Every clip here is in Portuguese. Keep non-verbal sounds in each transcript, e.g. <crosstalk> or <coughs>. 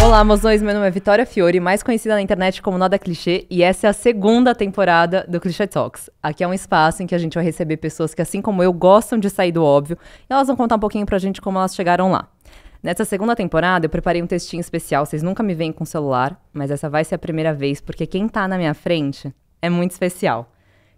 Olá, mozões. Meu nome é Vitória Fiore, mais conhecida na internet como Nada Clichê, e essa é a segunda temporada do Clichê Talks. Aqui é um espaço em que a gente vai receber pessoas que, assim como eu, gostam de sair do óbvio, e elas vão contar um pouquinho pra gente como elas chegaram lá. Nessa segunda temporada, eu preparei um textinho especial. Vocês nunca me veem com celular, mas essa vai ser a primeira vez, porque quem tá na minha frente é muito especial.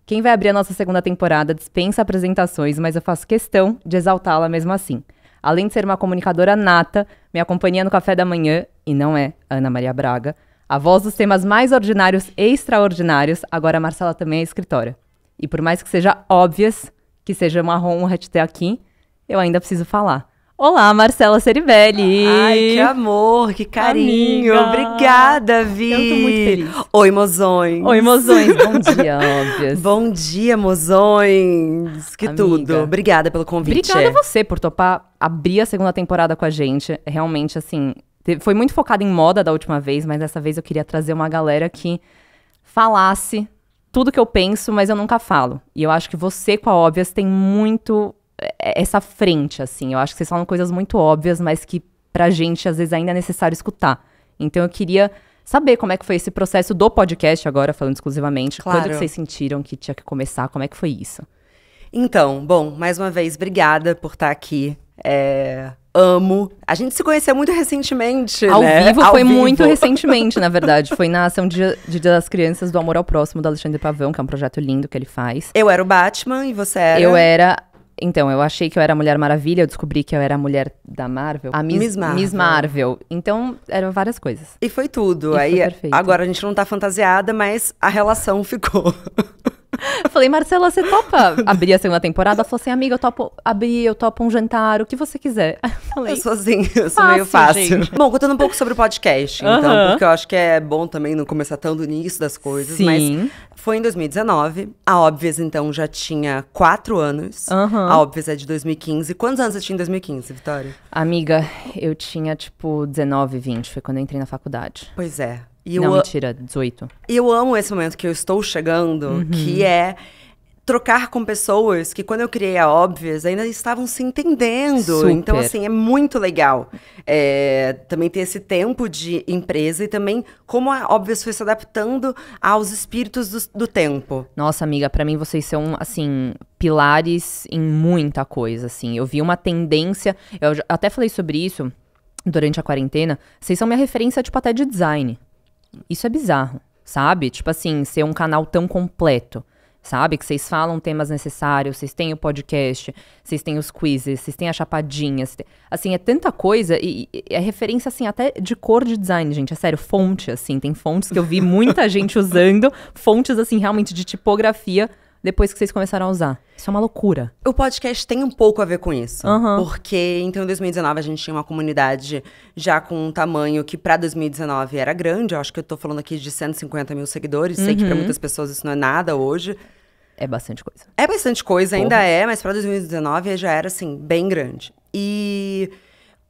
Quem vai abrir a nossa segunda temporada dispensa apresentações, mas eu faço questão de exaltá-la mesmo assim. Além de ser uma comunicadora nata, me acompanha no café da manhã, e não é Ana Maria Braga, a voz dos temas mais ordinários e extraordinários, agora a Marcela também é escritora. E por mais que seja óbvias, que seja uma honra te ter aqui, eu ainda preciso falar. Olá, Marcela Ceribelli. Ai, que amor, que carinho. Amiga. Obrigada, Vi. Eu tô muito feliz. Oi, mozões. Oi, mozões. Bom <laughs> dia, óbvias. Bom dia, mozões. Que Amiga. tudo. Obrigada pelo convite. Obrigada a você por topar abrir a segunda temporada com a gente. É realmente, assim, foi muito focado em moda da última vez, mas dessa vez eu queria trazer uma galera que falasse tudo que eu penso, mas eu nunca falo. E eu acho que você com a Óbvias tem muito é, essa frente, assim. Eu acho que vocês falam coisas muito óbvias, mas que pra gente às vezes ainda é necessário escutar. Então eu queria saber como é que foi esse processo do podcast agora, falando exclusivamente. Claro. Quando que vocês sentiram que tinha que começar? Como é que foi isso? Então, bom, mais uma vez, obrigada por estar aqui. É, amo. A gente se conheceu muito recentemente. Ao né? vivo ao foi vivo. muito <laughs> recentemente, na verdade. Foi na ação de, de Dia das Crianças do Amor ao Próximo, do Alexandre Pavão, que é um projeto lindo que ele faz. Eu era o Batman e você era. Eu era então, eu achei que eu era a Mulher Maravilha, eu descobri que eu era a mulher da Marvel. A Miss, Miss Marvel. Miss Marvel. Então, eram várias coisas. E foi tudo. E Aí, foi agora a gente não tá fantasiada, mas a relação ficou. <laughs> Falei, Marcela, você topa abrir a segunda temporada? Ela falou assim, amiga, eu topo abrir, eu topo um jantar, o que você quiser. Eu falei. Eu sou assim, eu sou fácil, meio fácil. Gente. Bom, contando um pouco sobre o podcast, então, porque eu acho que é bom também não começar tanto nisso das coisas. Sim. Mas foi em 2019. A Óbvias, então, já tinha quatro anos. A Óbvias é de 2015. Quantos anos você tinha em 2015, Vitória? Amiga, eu tinha, tipo, 19, 20. Foi quando eu entrei na faculdade. Pois é. E Não, eu, mentira, 18. Eu amo esse momento que eu estou chegando, uhum. que é trocar com pessoas que quando eu criei a Óbvias ainda estavam se entendendo. Super. Então, assim, é muito legal é, também ter esse tempo de empresa e também como a Óbvias foi se adaptando aos espíritos do, do tempo. Nossa, amiga, para mim vocês são, assim, pilares em muita coisa, assim. Eu vi uma tendência, eu até falei sobre isso durante a quarentena, vocês são minha referência, tipo, até de design. Isso é bizarro, sabe? Tipo assim, ser um canal tão completo sabe? Que vocês falam temas necessários, vocês têm o podcast, vocês têm os quizzes, vocês têm a chapadinha. Têm... Assim, é tanta coisa e, e, é referência, assim, até de cor de design, gente. É sério, fonte, assim. Tem fontes que eu vi muita <laughs> gente usando, fontes, assim, realmente de tipografia depois que vocês começaram a usar? Isso é uma loucura. O podcast tem um pouco a ver com isso. Uhum. Porque, então, em 2019, a gente tinha uma comunidade já com um tamanho que, para 2019, era grande. Eu acho que eu tô falando aqui de 150 mil seguidores. Uhum. Sei que para uhum. muitas pessoas isso não é nada hoje. É bastante coisa. É bastante coisa, Porra. ainda é, mas para 2019 já era, assim, bem grande. E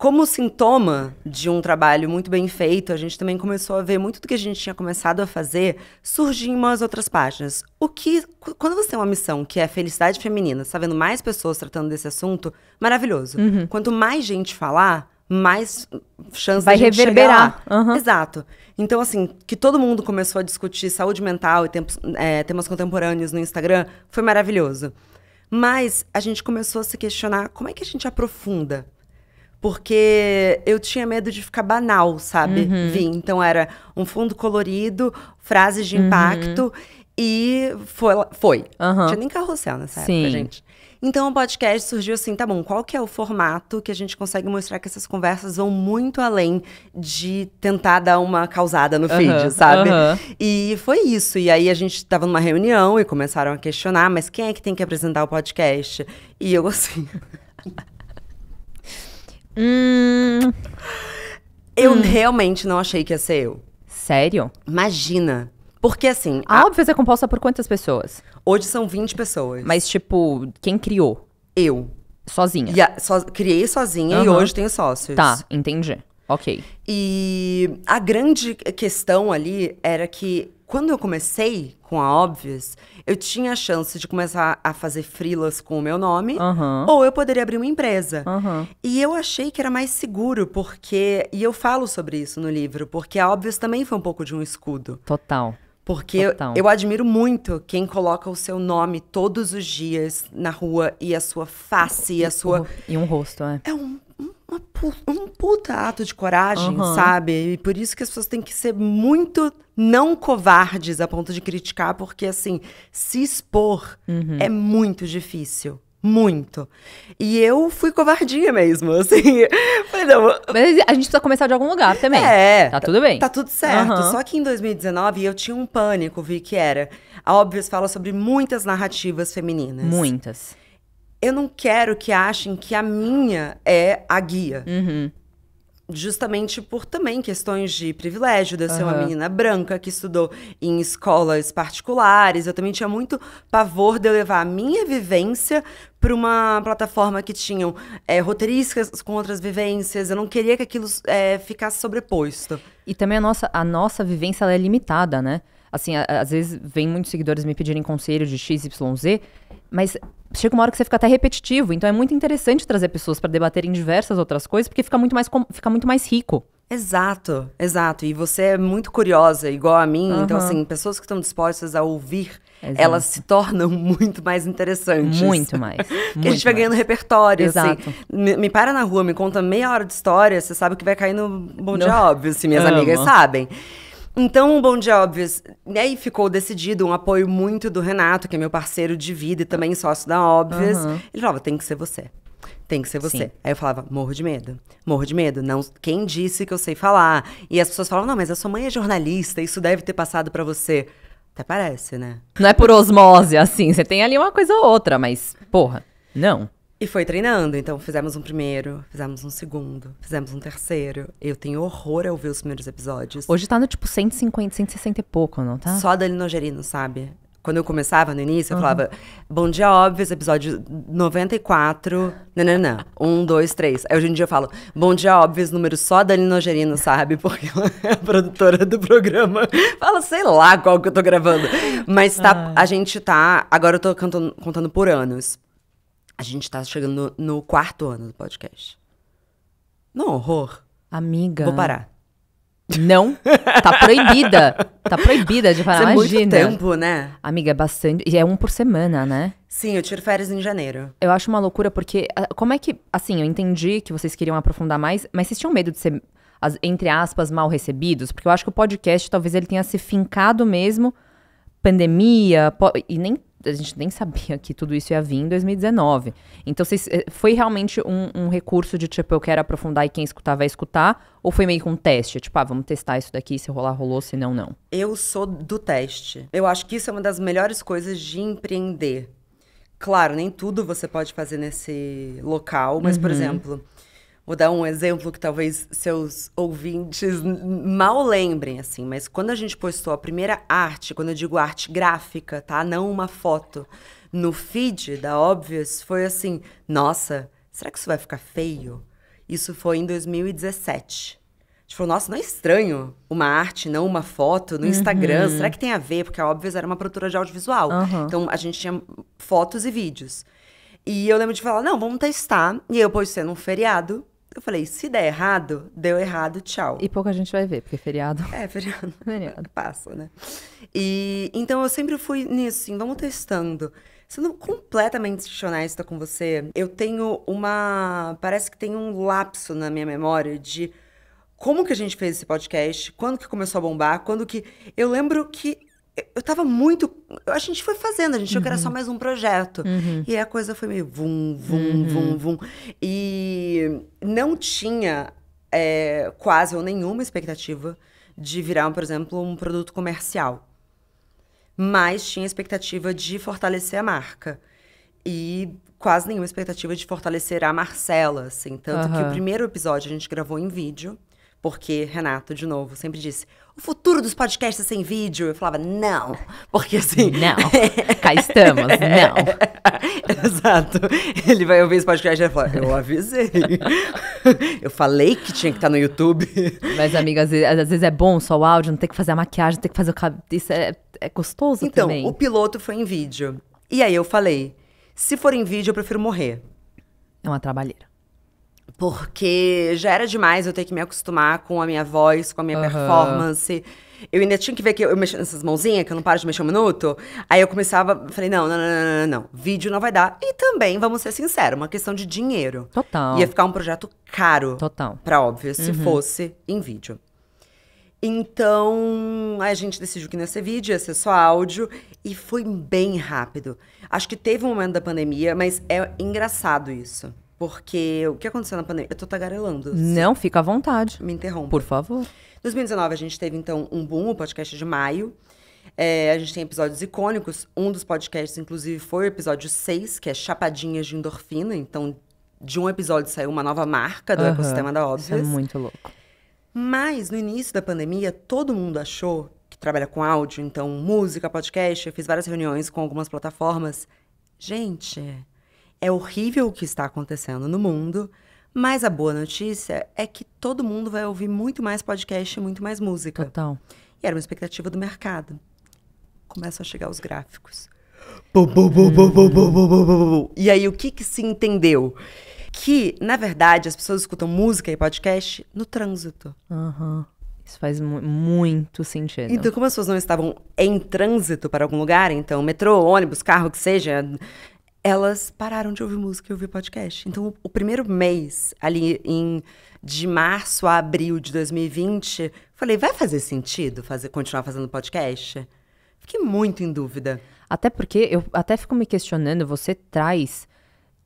como sintoma de um trabalho muito bem feito, a gente também começou a ver muito do que a gente tinha começado a fazer surgir em umas outras páginas. O que, quando você tem uma missão que é felicidade feminina, está vendo mais pessoas tratando desse assunto, maravilhoso. Uhum. Quanto mais gente falar, mais chance Vai de reverberar. Uhum. Exato. Então, assim, que todo mundo começou a discutir saúde mental e tempos, é, temas contemporâneos no Instagram foi maravilhoso. Mas a gente começou a se questionar como é que a gente aprofunda porque eu tinha medo de ficar banal, sabe? Uhum. Vim. Então era um fundo colorido, frases de impacto uhum. e foi. foi. Uhum. Tinha nem carrossel nessa Sim. gente. Então o podcast surgiu assim, tá bom, qual que é o formato que a gente consegue mostrar que essas conversas vão muito além de tentar dar uma causada no feed, uhum, sabe? Uhum. E foi isso. E aí a gente tava numa reunião e começaram a questionar, mas quem é que tem que apresentar o podcast? E eu assim. <laughs> Hum. Eu hum. realmente não achei que ia ser eu. Sério? Imagina. Porque assim. Ah, a, a Óbvios é composta por quantas pessoas? Hoje são 20 pessoas. Mas, tipo, quem criou? Eu. Sozinha. so, criei sozinha uhum. e hoje tenho sócios. Tá, entendi. Ok. E a grande questão ali era que quando eu comecei com a Óbvias, eu tinha a chance de começar a fazer frilas com o meu nome, uhum. ou eu poderia abrir uma empresa. Uhum. E eu achei que era mais seguro, porque. E eu falo sobre isso no livro, porque a Óbvias também foi um pouco de um escudo. Total. Porque Total. eu admiro muito quem coloca o seu nome todos os dias na rua e a sua face e, e a sua. E um rosto, é. É um um puta ato de coragem, uhum. sabe? E por isso que as pessoas têm que ser muito não covardes a ponto de criticar, porque assim, se expor uhum. é muito difícil. Muito. E eu fui covardia mesmo, <laughs> assim. Mas, não, Mas a gente precisa começar de algum lugar também. É. Tá tudo bem. Tá tudo certo. Uhum. Só que em 2019 eu tinha um pânico, vi que era. A Óbvios fala sobre muitas narrativas femininas. Muitas eu não quero que achem que a minha é a guia. Uhum. Justamente por também questões de privilégio, de eu uhum. ser uma menina branca que estudou em escolas particulares. Eu também tinha muito pavor de eu levar a minha vivência para uma plataforma que tinham é, roteiristas com outras vivências. Eu não queria que aquilo é, ficasse sobreposto. E também a nossa, a nossa vivência é limitada, né? Assim, a, às vezes vem muitos seguidores me pedirem conselho de XYZ, mas chega uma hora que você fica até repetitivo. Então é muito interessante trazer pessoas para debaterem diversas outras coisas, porque fica muito mais, fica muito mais rico. Exato, exato. E você é muito curiosa, igual a mim. Uhum. Então, assim, pessoas que estão dispostas a ouvir, exato. elas se tornam <laughs> muito mais interessantes. Muito mais. Porque <laughs> a gente vai ganhando repertório, assim. exato. assim. Me, me, para na rua, me conta meia hora de história, você sabe que vai cair no bom dia óbvio, assim, minhas <laughs> Amo. amigas sabem. Então, o Bom Dia Óbvios, né, ficou decidido um apoio muito do Renato, que é meu parceiro de vida e também sócio da Óbvios. Uhum. Ele falava, tem que ser você. Tem que ser você. Sim. Aí eu falava, morro de medo. Morro de medo. Não, quem disse que eu sei falar? E as pessoas falavam, não, mas a sua mãe é jornalista, isso deve ter passado para você. Até parece, né? Não é por osmose, assim. Você tem ali uma coisa ou outra, mas, porra, não. E foi treinando, então fizemos um primeiro, fizemos um segundo, fizemos um terceiro. Eu tenho horror a ouvir os primeiros episódios. Hoje tá no tipo 150, 160 e pouco, não tá? Só da Nogerino, sabe? Quando eu começava no início, eu uhum. falava: Bom dia, óbvios, episódio 94, não. Um, dois, três. Aí hoje em dia eu falo: Bom dia, óbvios, número só da Nogerino, sabe? Porque ela é a produtora do programa. Fala, sei lá qual que eu tô gravando. Mas tá, a gente tá. Agora eu tô cantando, contando por anos. A gente tá chegando no, no quarto ano do podcast. Não, horror. Amiga. Vou parar. Não, tá proibida. Tá proibida de parar. Isso é Imagina. muito tempo, né? Amiga, é bastante. E é um por semana, né? Sim, eu tiro férias em janeiro. Eu acho uma loucura, porque. Ah, como é que. Assim, eu entendi que vocês queriam aprofundar mais, mas vocês tinham medo de ser, as, entre aspas, mal recebidos? Porque eu acho que o podcast talvez ele tenha se fincado mesmo. Pandemia, po, e nem a gente nem sabia que tudo isso ia vir em 2019. Então, vocês, eh, foi realmente um, um, recurso de tipo, eu quero aprofundar e quem escutar vai escutar? Ou foi meio que um teste? Tipo, ah, vamos testar isso daqui, se rolar, rolou, se não, não. Eu sou do teste. Eu acho que isso é uma das melhores coisas de empreender. Claro, nem tudo você pode fazer nesse local, mas, uhum. por exemplo, Vou dar um exemplo que talvez seus ouvintes mal lembrem, assim, mas quando a gente postou a primeira arte, quando eu digo arte gráfica, tá? Não uma foto, no feed da Obvious, foi assim: nossa, será que isso vai ficar feio? Isso foi em 2017. A gente falou, nossa, não é estranho uma arte, não uma foto no Instagram. Uhum. Será que tem a ver? Porque a Obvious era uma produtora de audiovisual. Uhum. Então a gente tinha fotos e vídeos. E eu lembro de falar, não, vamos testar. E eu postei num feriado. Eu falei, se der errado, deu errado, tchau. E pouca gente vai ver, porque é feriado. É, feriado. <laughs> feriado. Passa, né? E então eu sempre fui nisso, assim, vamos testando. Sendo completamente honesta com você, eu tenho uma. Parece que tem um lapso na minha memória de como que a gente fez esse podcast, quando que começou a bombar, quando que. Eu lembro que eu tava muito. A gente foi fazendo, a gente uhum. achou que era só uhum. mais um projeto. Uhum. E a coisa foi meio vum, vum, vum, uhum. vum. E não tinha é, quase ou nenhuma expectativa de virar, por exemplo, um produto comercial. Mas tinha expectativa de fortalecer a marca. E quase nenhuma expectativa de fortalecer a Marcela, assim. Tanto que o primeiro episódio a gente gravou em vídeo. Porque Renato, de novo, sempre disse: o futuro dos podcasts é sem vídeo. Eu falava, não. Porque assim. Não. <laughs> Cá estamos, não. <laughs> Exato. Ele vai ouvir esse podcast e vai falar: eu avisei. <laughs> eu falei que tinha que estar tá no YouTube. Mas, amiga, às vezes, às vezes é bom só o áudio, não tem que fazer a maquiagem, não tem que fazer o cabelo. Isso é, é gostoso então, também. Então, o piloto foi em vídeo. E aí eu falei: se for em vídeo, eu prefiro morrer. É uma trabalheira. Porque já era demais eu ter que me acostumar com a minha voz, com a minha uhum. performance. Eu ainda tinha que ver que eu, eu mexia nessas mãozinhas, que eu não paro de mexer um minuto. Aí eu começava, falei, não, não, não, não, não, Vídeo não vai dar. E também, vamos ser sinceros, uma questão de dinheiro. Total. Ia ficar um projeto caro. Total. Pra óbvio, se uhum. fosse em vídeo. Então, a gente decidiu que não ia ser vídeo, ia ser só áudio. E foi bem rápido. Acho que teve um momento da pandemia, mas é engraçado isso. Porque o que aconteceu na pandemia? Eu tô tagarelando. Não, fica à vontade. Me interrompa. Por favor. 2019, a gente teve, então, um boom, o um podcast é de maio. É, a gente tem episódios icônicos. Um dos podcasts, inclusive, foi o episódio 6, que é Chapadinhas de Endorfina. Então, de um episódio saiu uma nova marca do uhum, ecossistema da Óbvio. Isso é muito louco. Mas, no início da pandemia, todo mundo achou que trabalha com áudio, então música, podcast. Eu fiz várias reuniões com algumas plataformas. Gente, é horrível o que está acontecendo no mundo, mas a boa notícia é que todo mundo vai ouvir muito mais podcast e muito mais música. Total. E era uma expectativa do mercado. Começam a chegar os gráficos. E aí, o que, que se entendeu? Que, na verdade, as pessoas escutam música e podcast no trânsito. Uhum. Isso faz mu muito sentido. Então, como as pessoas não estavam em trânsito para algum lugar, então metrô, ônibus, carro, que seja, elas pararam de ouvir música e ouvir podcast. Então, o, o primeiro mês, ali em, de março a abril de 2020, falei, vai fazer sentido fazer, continuar fazendo podcast? Fiquei muito em dúvida. Até porque eu até fico me questionando, você traz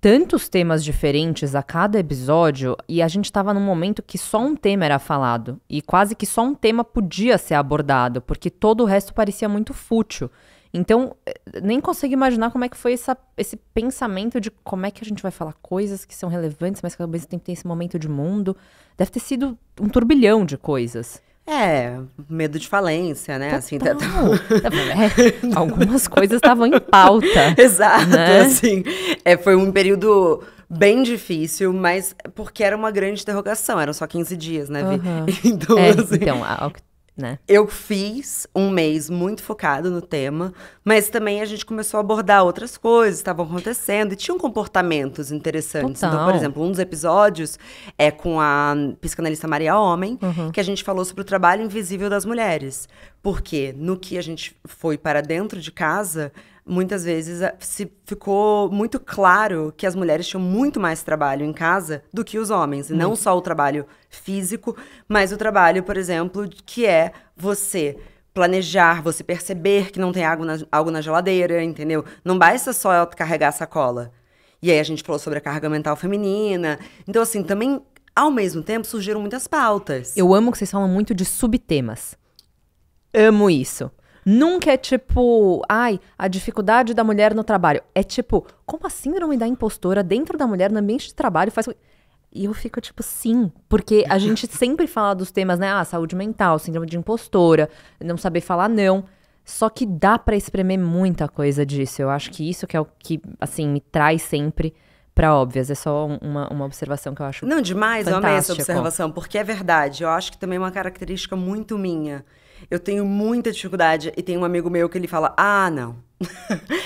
tantos temas diferentes a cada episódio e a gente estava num momento que só um tema era falado e quase que só um tema podia ser abordado, porque todo o resto parecia muito fútil. Então, eh, nem consigo imaginar como é que foi essa, esse pensamento de como é que a gente vai falar coisas que são relevantes, mas que ao mesmo tempo tem esse momento de mundo. Deve ter sido um turbilhão de coisas. É, medo de falência, né? Total. Assim, tá, tá... <laughs> tá é, algumas coisas estavam em pauta. <laughs> Exato, né? assim. É, foi um período bem difícil, mas porque era uma grande interrogação, eram só 15 dias, né, Vi? Uhum. <laughs> Então, é, assim... então, ao que né? Eu fiz um mês muito focado no tema, mas também a gente começou a abordar outras coisas que estavam acontecendo e tinham comportamentos interessantes. Total. Então, por exemplo, um dos episódios é com a psicanalista Maria Homem, uhum. que a gente falou sobre o trabalho invisível das mulheres. Porque no que a gente foi para dentro de casa, muitas vezes eh, se ficou muito claro que as mulheres tinham muito mais trabalho em casa do que os homens, e não só o trabalho físico, mas o trabalho, por exemplo, que é você planejar, você perceber que não tem água na, algo na geladeira, entendeu? Não basta só eu carregar a sacola. E aí a gente falou sobre a carga mental feminina. Então, assim, também, ao mesmo tempo, surgiram muitas pautas. Eu amo que vocês falam muito de subtemas. Amo isso. Nunca é tipo, ai, a dificuldade da mulher no trabalho. É tipo, como a assim síndrome da impostora dentro da mulher no ambiente de trabalho faz. E eu fico tipo, sim. Porque a <laughs> gente sempre fala dos temas, né? Ah, saúde mental, síndrome de impostora, não saber falar não. Só que dá para espremer muita coisa disso. Eu acho que isso que é o que, assim, me traz sempre para óbvias. É só uma, uma observação que eu acho. Não, demais, fantástica. eu amei essa observação, porque é verdade. Eu acho que também é uma característica muito minha. Eu tenho muita dificuldade e tem um amigo meu que ele fala: ah, não. <laughs>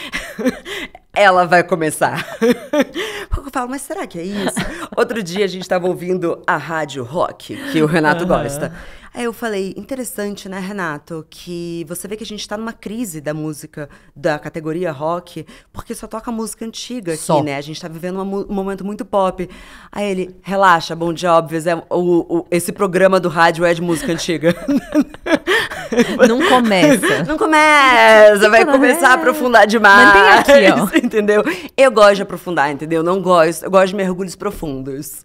É, ela vai começar. <laughs> eu falo, mas será que é isso? Outro dia a gente estava ouvindo a rádio rock, que o Renato uhum. gosta. Aí eu falei, interessante, né, Renato, que você vê que a gente tá numa crise da música, da categoria rock, porque só toca música antiga aqui, né? A gente tá vivendo um momento muito pop. Aí ele, relaxa, bom dia, óbvio, é, o, o, esse programa do rádio é de música antiga. Não começa. <laughs> Não começa, vai começar a aprofundar demais. Mantém aqui, ó. <laughs> entendeu? Eu gosto de aprofundar, entendeu? Não gosto, eu gosto de mergulhos profundos.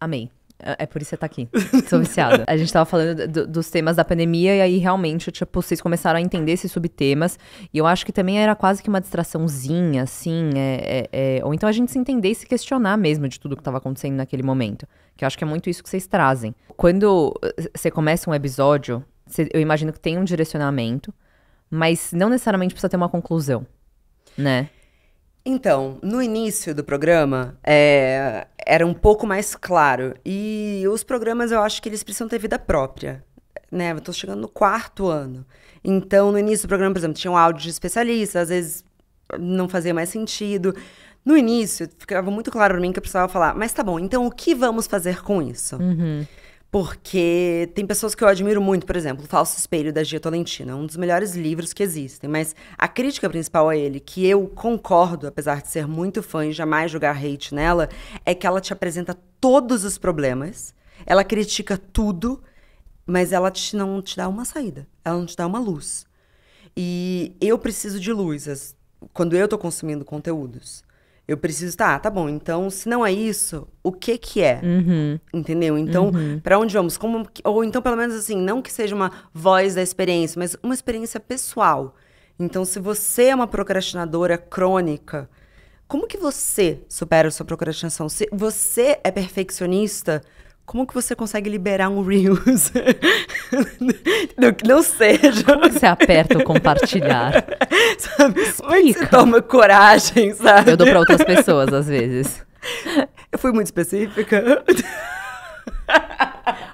Amém. É por isso que você tá aqui. Sou viciada. A gente tava falando do, dos temas da pandemia e aí realmente, tipo, vocês começaram a entender esses subtemas. E eu acho que também era quase que uma distraçãozinha, assim. É, é, é, ou então a gente se entender e se questionar mesmo de tudo que tava acontecendo naquele momento. Que eu acho que é muito isso que vocês trazem. Quando eh, você começa um episódio, cê, eu imagino que tem um direcionamento, mas não necessariamente precisa ter uma conclusão, né? Então, no início do programa, é, era um pouco mais claro. E os programas, eu acho que eles precisam ter vida própria. Né? Eu tô chegando no quarto ano. Então, no início do programa, por exemplo, tinha um áudio de especialista, às vezes não fazia mais sentido. No início, ficava muito claro para mim que eu precisava falar, mas tá bom, então o que vamos fazer com isso? Uhum. Porque tem pessoas que eu admiro muito, por exemplo, o Falso Espelho da Gia Tolentino, é um dos melhores livros que existem, mas a crítica principal a ele, que eu concordo, apesar de ser muito fã e jamais jogar hate nela, é que ela te apresenta todos os problemas, ela critica tudo, mas ela te, não te dá uma saída, ela não te dá uma luz. E eu preciso de luz quando eu estou consumindo conteúdos. Eu preciso, tá, tá bom. Então, se não é isso, o que que é? Uhum. Entendeu? Então, uhum. para onde vamos? Como, ou então, pelo menos assim, não que seja uma voz da experiência, mas uma experiência pessoal. Então, se você é uma procrastinadora crônica, como que você supera a sua procrastinação? Se você é perfeccionista, como que você consegue liberar um Reels? <laughs> não, que não seja. Como você aperta o compartilhar? <laughs> Sabe? Explica. Você toma coragem, sabe? Eu dou para outras pessoas, às vezes. Eu fui muito específica.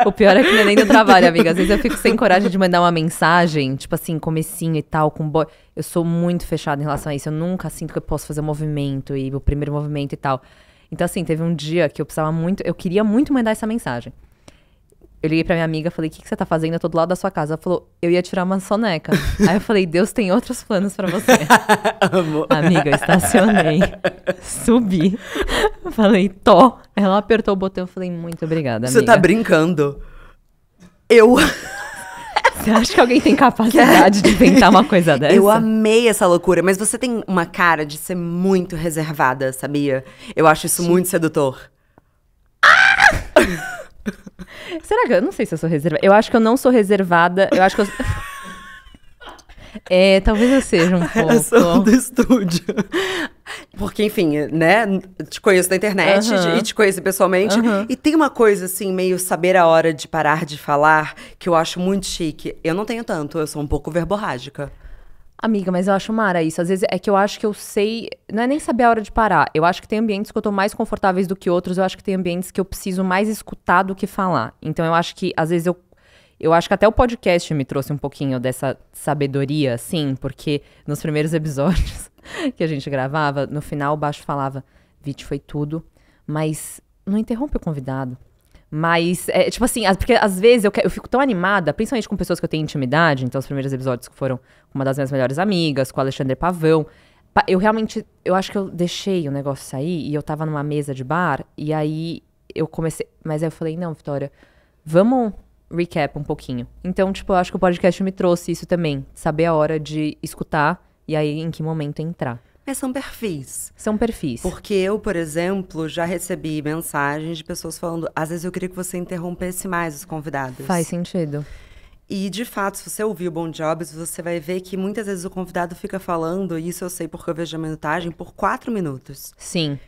O pior é que é nem do trabalho, amiga. Às vezes eu fico sem coragem de mandar uma mensagem, tipo assim, comecinho e tal, com boy. Eu sou muito fechada em relação a isso. Eu nunca sinto que eu posso fazer um movimento e o primeiro movimento e tal. Então, assim, teve um dia que eu precisava muito, eu queria muito mandar essa mensagem. Eu liguei pra minha amiga, falei, o que, que você tá fazendo? Eu tô do lado da sua casa. Ela falou, eu ia tirar uma soneca. <laughs> Aí eu falei, Deus tem outros planos para você. <laughs> Amiga, eu estacionei. <laughs> Subi. Falei, tô. Ela apertou o botão. Eu falei, muito obrigada, amiga. Você tá brincando? Eu... Você acha que alguém tem capacidade de inventar uma coisa <laughs> dessa? Eu amei essa loucura, mas você tem uma cara de ser muito reservada, sabia? Eu acho isso Sim. muito sedutor. <laughs> Será que eu não sei se eu sou reservada? Eu acho que eu não sou reservada. Eu acho que eu. <laughs> É, talvez eu seja um pouco. A do estúdio. Porque, enfim, né? Te conheço na internet uhum. e te conheço pessoalmente. Uhum. E tem uma coisa, assim, meio saber a hora de parar de falar, que eu acho muito chique. Eu não tenho tanto, eu sou um pouco verborrágica. Amiga, mas eu acho mara isso. Às vezes é que eu acho que eu sei. Não é nem saber a hora de parar. Eu acho que tem ambientes que eu tô mais confortáveis do que outros. Eu acho que tem ambientes que eu preciso mais escutar do que falar. Então eu acho que, às vezes, eu eu acho que até o podcast me trouxe um pouquinho dessa sabedoria, assim, porque nos primeiros <laughs> episódios que a gente gravava, no final o Baixo falava: Vite foi tudo, mas não interrompe o convidado. Mas, é, tipo assim, porque às vezes eu, eu fico tão animada, principalmente com pessoas que eu tenho intimidade. Então, os primeiros episódios que foram com uma das minhas melhores amigas, com o Alexandre Pavão. Eu realmente, eu acho que eu deixei o negócio sair e eu tava numa mesa de bar. E aí eu comecei. Mas aí eu falei: não, Vitória, vamos recap um pouquinho. Então, tipo, eu acho que o podcast me trouxe isso também. Saber a hora de escutar e aí em que momento entrar. Mas é, são perfis. São perfis. Porque eu, por exemplo, já recebi mensagens de pessoas falando: às vezes eu queria que você interrompesse mais os convidados. Faz sentido. E, de fato, se você ouvir o Bom Jobs, você vai ver que muitas vezes o convidado fica falando, e isso eu sei porque eu vejo a minutagem, por quatro minutos. Sim.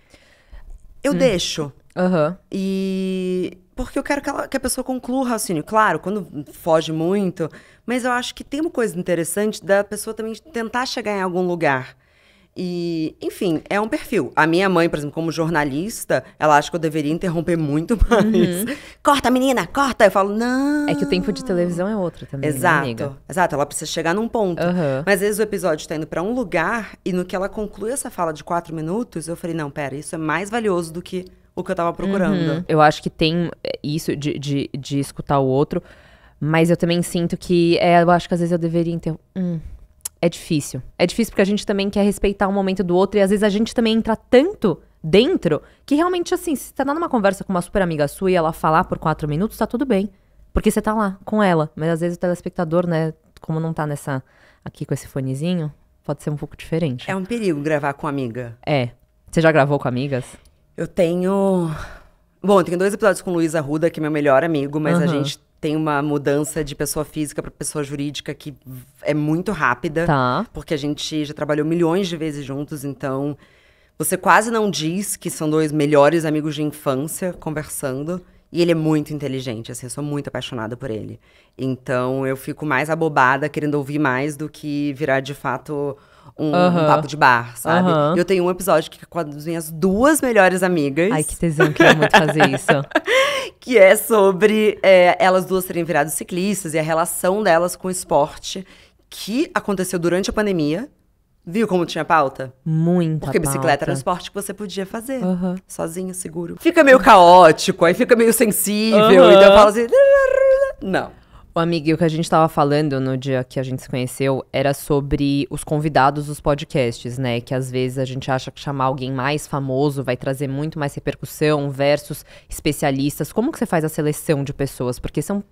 Eu hum. deixo. Aham. Uhum. E porque eu quero que, ela, que a pessoa conclua o raciocínio. Claro, quando foge muito. Mas eu acho que tem uma coisa interessante da pessoa também tentar chegar em algum lugar. E, enfim, é um perfil. A minha mãe, por exemplo, como jornalista, ela acha que eu deveria interromper muito <laughs> mais. Uhum. Corta, menina, corta! Eu falo, não. É que o tempo de televisão é outro também. Né, exato. Né, exato, ela precisa chegar num ponto. Uhum. Mas às vezes o episódio está indo para um lugar e no que ela conclui essa fala de quatro minutos, eu falei, não, pera, isso é mais valioso do que o que eu tava procurando. Uhum. Eu acho que tem é, isso de, de, de, escutar o outro, mas eu também sinto que é, eu acho que às vezes eu deveria ter Hum, é difícil. É difícil porque a gente também quer respeitar o momento do outro e às vezes a gente também entra tanto dentro que realmente, assim, se você tá numa conversa com uma super amiga sua e ela falar por quatro minutos, tá tudo bem. Porque você tá lá com ela. Mas às vezes o telespectador, né, como não tá nessa. aqui com esse fonezinho, pode ser um pouco diferente. É um perigo gravar com amiga. É. Você já gravou com amigas? Eu tenho. Bom, eu tenho dois episódios com o Luiz Arruda, que é meu melhor amigo, mas uhum. a gente tem uma mudança de pessoa física para pessoa jurídica que é muito rápida. Tá. Porque a gente já trabalhou milhões de vezes juntos, então você quase não diz que são dois melhores amigos de infância conversando. E ele é muito inteligente, assim, eu sou muito apaixonada por ele. Então eu fico mais abobada, querendo ouvir mais, do que virar de fato um, uh -huh. um papo de bar, sabe? Uh -huh. Eu tenho um episódio que é com as minhas duas melhores amigas. Ai, que tesão que eu muito fazer isso. <laughs> que é sobre é, elas duas terem virado ciclistas e a relação delas com o esporte que aconteceu durante a pandemia. Viu como tinha pauta? Muita Porque bicicleta pauta. era um esporte que você podia fazer. Sozinho, seguro. Fica meio caótico, aí fica meio sensível. Então eu falo assim... <laughs> Não. O amigo, o que a gente estava falando no dia que a gente se conheceu era sobre os convidados dos podcasts, né? Que às vezes a gente acha que chamar alguém mais famoso vai trazer muito mais repercussão versus especialistas. Como que você faz a seleção de pessoas? Porque são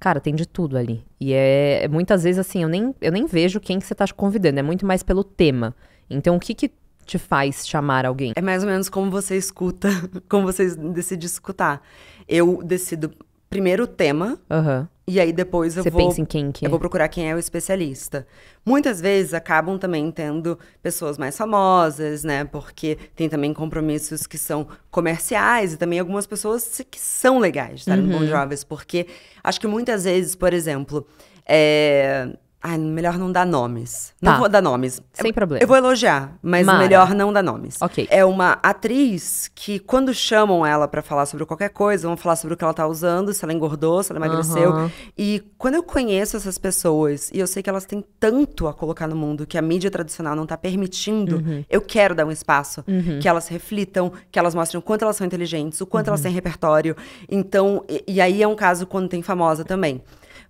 Cara, tem de tudo ali. E é, é muitas vezes assim, eu nem, eu nem vejo quem que você está convidando, é muito mais pelo tema. Então, o que que te faz chamar alguém? É mais ou menos como você escuta, <laughs> como você decide escutar. Eu decido primeiro o tema. Uhum. E aí depois eu Você vou. Pensa em quem que Eu é? vou procurar quem é o especialista. Muitas vezes acabam também tendo pessoas mais famosas, né? Porque tem também compromissos que são comerciais e também algumas pessoas que são legais, tá? Uhum. No Bom Jovens. Porque acho que muitas vezes, por exemplo, é, Ai, melhor não dar nomes. Tá. Não vou dar nomes. Sem eu, problema. Eu vou elogiar, mas Mara. melhor não dar nomes. Ok. É uma atriz que, quando chamam ela para falar sobre qualquer coisa, vão falar sobre o que ela tá usando, se ela engordou, se ela emagreceu. Uhum. E quando eu conheço essas pessoas e eu sei que elas têm tanto a colocar no mundo que a mídia tradicional não tá permitindo, uhum. eu quero dar um espaço. Uhum. Que elas reflitam, que elas mostrem o quanto elas são inteligentes, o quanto elas uhum. têm repertório. Então, e, e aí é um caso quando tem famosa também.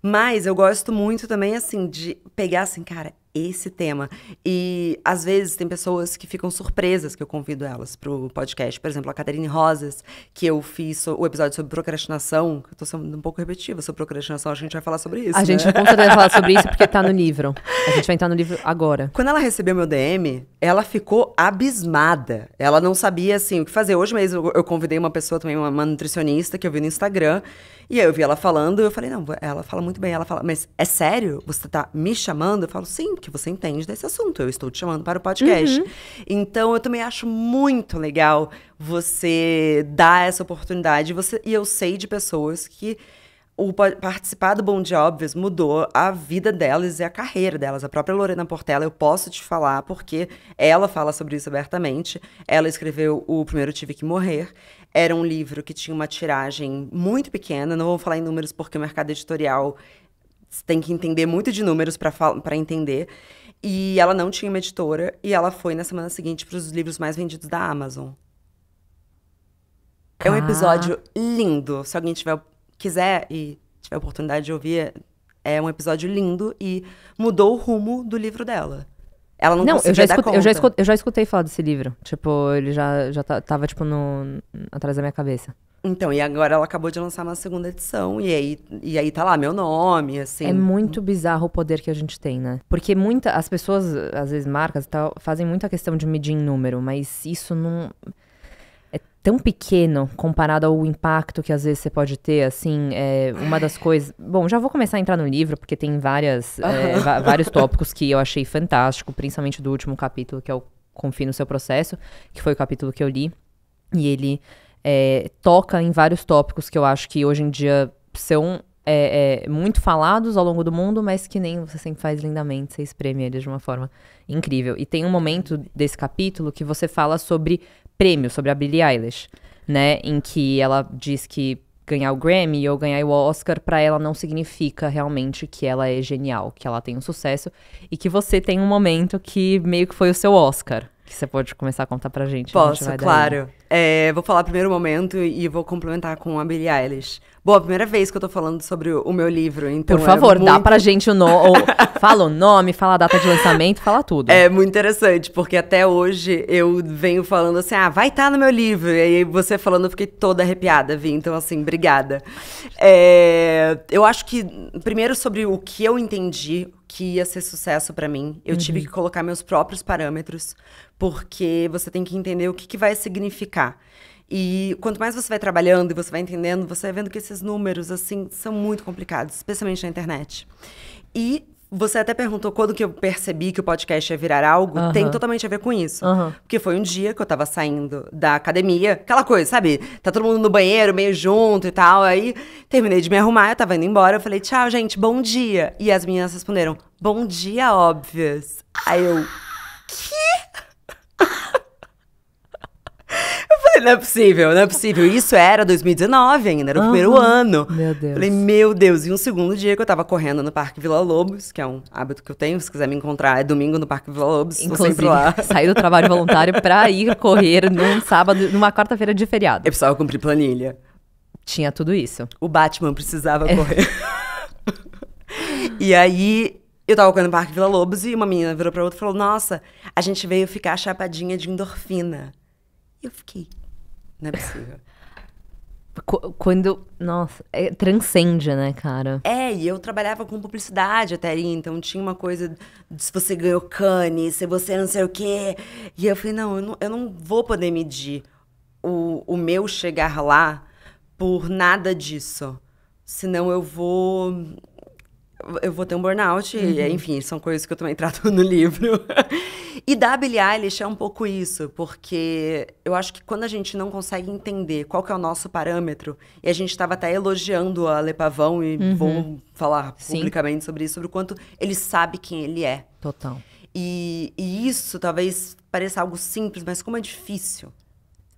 Mas eu gosto muito também, assim, de pegar assim, cara, esse tema. E às vezes tem pessoas que ficam surpresas que eu convido elas pro podcast. Por exemplo, a Catarine Rosas, que eu fiz o episódio sobre procrastinação. Eu tô sendo um pouco repetitiva sobre procrastinação, a gente vai falar sobre isso. A né? gente com certeza vai falar sobre isso porque tá no <laughs> livro. A gente vai entrar no livro agora. Quando ela recebeu meu DM, ela ficou abismada. Ela não sabia assim o que fazer. Hoje mesmo eu convidei uma pessoa também, uma nutricionista que eu vi no Instagram. E aí eu vi ela falando, eu falei, não, ela fala muito bem. Ela fala, mas é sério? Você tá me chamando? Eu falo, sim, porque você entende desse assunto. Eu estou te chamando para o podcast. Uhum. Então eu também acho muito legal você dar essa oportunidade. Você, e eu sei de pessoas que o participar do Bom Dia Óbvios mudou a vida delas e a carreira delas. A própria Lorena Portela, eu posso te falar, porque ela fala sobre isso abertamente. Ela escreveu o Primeiro Tive Que Morrer. Era um livro que tinha uma tiragem muito pequena, não vou falar em números porque o mercado editorial tem que entender muito de números para entender. E ela não tinha uma editora e ela foi na semana seguinte para os livros mais vendidos da Amazon. É um episódio lindo. Se alguém tiver quiser e tiver oportunidade de ouvir, é um episódio lindo e mudou o rumo do livro dela. Ela não, não eu já escutei, eu já, escutei, eu já escutei, falar desse livro. Tipo, ele já, já tava, tipo, no, atrás da minha cabeça. Então, e agora ela acabou de lançar uma segunda edição, e aí, e aí tá lá meu nome, assim. É muito bizarro o poder que a gente tem, né? Porque muita, as pessoas, às vezes marcas e tal, fazem muita questão de medir em número, mas isso não tão pequeno comparado ao impacto que às vezes você pode ter, assim, é, uma das coisas... Bom, já vou começar a entrar no livro, porque tem várias, é, vários tópicos que eu achei fantástico, principalmente do último capítulo, que é o Confie no Seu Processo, que foi o capítulo que eu li, e ele é, toca em vários tópicos que eu acho que hoje em dia são é, é, muito falados ao longo do mundo, mas que nem você sempre faz lindamente, você espreme eles de uma forma incrível. E tem um momento desse capítulo que você fala sobre prêmio sobre a Billie Eilish, né? Em que ela diz que ganhar o Grammy ou ganhar o Oscar para ela não significa realmente que ela é genial, que ela tem um sucesso e que você tem um momento que meio que foi o seu Oscar, que você pode começar a contar pra gente. Né, Posso, gente claro. É, vou falar primeiro momento e vou complementar com a Billie Eilish. Bom, a primeira vez que eu tô falando sobre o meu livro, então. Por é favor, é muito... dá pra gente o nome. <laughs> fala o nome, fala a data de lançamento, fala tudo. É muito interessante, porque até hoje eu venho falando assim, ah, vai estar tá no meu livro. E aí você falando, eu fiquei toda arrepiada, Vi. Então, assim, obrigada. É, eu acho que, primeiro, sobre o que eu entendi que ia ser sucesso para mim. Eu uhum. tive que colocar meus próprios parâmetros, porque você tem que entender o que, que vai significar. E quanto mais você vai trabalhando e você vai entendendo, você vai vendo que esses números, assim, são muito complicados, especialmente na internet. E você até perguntou quando que eu percebi que o podcast ia virar algo. Uhum. Tem totalmente a ver com isso. Uhum. Porque foi um dia que eu tava saindo da academia. Aquela coisa, sabe? Tá todo mundo no banheiro, meio junto e tal. Aí terminei de me arrumar, eu tava indo embora. Eu falei, tchau, gente, bom dia. E as meninas responderam, bom dia, óbvias. Aí eu, que? <laughs> <laughs> não é possível, não é possível. Isso era 2019 ainda, era o uhum. primeiro ano. Meu Deus. Falei, meu Deus. E um segundo dia que eu tava correndo no Parque Vila Lobos, que é um hábito que eu tenho, se quiser me encontrar, é domingo no Parque Vila Lobos. Inclusive, lá. <laughs> saí do trabalho voluntário pra ir correr num sábado, numa quarta-feira de feriado. É eu precisava cumprir planilha. Tinha tudo isso. O Batman precisava é. correr. <laughs> e aí, eu tava correndo no Parque Vila Lobos e uma menina virou pra outra e falou: Nossa, a gente veio ficar chapadinha de endorfina. E eu fiquei, não é possível. <laughs> Quando. Nossa, é, transcende, né, cara? É, e eu trabalhava com publicidade até ali, então tinha uma coisa de se você ganhou cane, se você não sei o quê. E eu falei, não, eu não, eu não vou poder medir o, o meu chegar lá por nada disso. Senão eu vou eu vou ter um burnout, uhum. enfim, são coisas que eu também <laughs> trato no livro. e da Billie Eilish é um pouco isso, porque eu acho que quando a gente não consegue entender qual que é o nosso parâmetro, e a gente estava até elogiando a Lepavão e uhum. vou falar Sim. publicamente sobre isso, sobre o quanto ele sabe quem ele é. Total. E, e isso talvez pareça algo simples, mas como é difícil.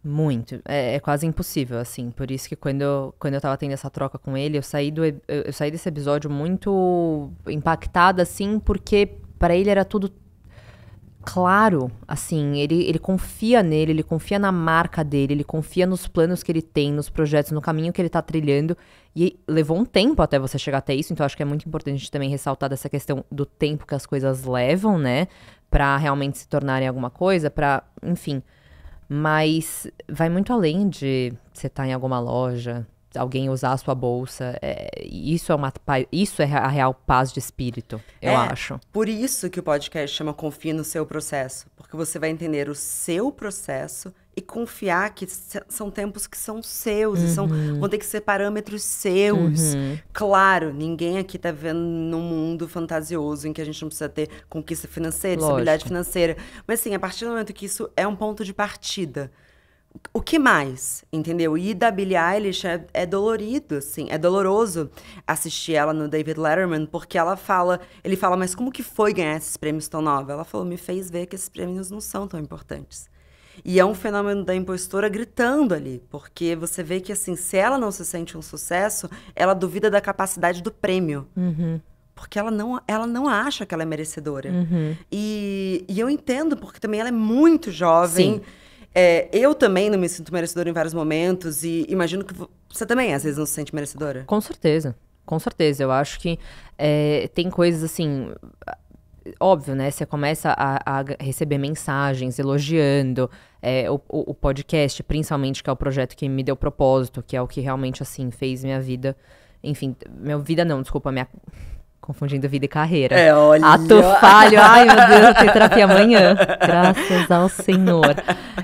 Muito. É, é, quase impossível, assim. Por isso que quando eu, quando eu tava tendo essa troca com ele, eu saí, do, eu, eu saí desse episódio muito impactada, assim, porque para ele era tudo claro, assim. Ele, ele confia nele, ele confia na marca dele, ele confia nos planos que ele tem, nos projetos, no caminho que ele tá trilhando. E levou um tempo até você chegar até isso, então acho que é muito importante também ressaltar dessa questão do tempo que as coisas levam, né? para realmente se tornarem alguma coisa, para enfim mas vai muito além de você estar tá em alguma loja, alguém usar a sua bolsa. É, isso, é uma, isso é a real paz de espírito, eu é, acho. Por isso que o podcast chama Confie no seu processo. Porque você vai entender o seu processo e confiar que são tempos que são seus, uhum. e são, uhum. vão ter que ser parâmetros seus. Uhum. Claro, ninguém aqui está vivendo num mundo fantasioso em que a gente não precisa ter conquista financeira, Lógico. estabilidade financeira. Mas assim, a partir do momento que isso é um ponto de partida, o que mais? Entendeu? E da Billie Eilish é, é, dolorido, assim. É doloroso assistir ela no David Letterman, porque ela fala. Ele fala, mas como que foi ganhar esses prêmios tão novos? Ela falou, me fez ver que esses prêmios não são tão importantes. E é um fenômeno da impostora gritando ali, porque você vê que, assim, se ela não se sente um sucesso, ela duvida da capacidade do prêmio. Uhum. Porque ela não, ela não acha que ela é merecedora. Uhum. E, e eu entendo, porque também ela é muito jovem. Sim. É, eu também não me sinto merecedora em vários momentos e imagino que você também às vezes não se sente merecedora. Com certeza, com certeza. Eu acho que é, tem coisas assim óbvio, né? Você começa a, a receber mensagens elogiando é, o, o, podcast, principalmente, que é o projeto que me deu propósito, que é o que realmente, assim, fez minha vida. Enfim, minha vida não, desculpa, minha, Confundindo vida e carreira. É, olha. Ato falho. Ai, meu Deus, eu terapia amanhã. Graças ao Senhor.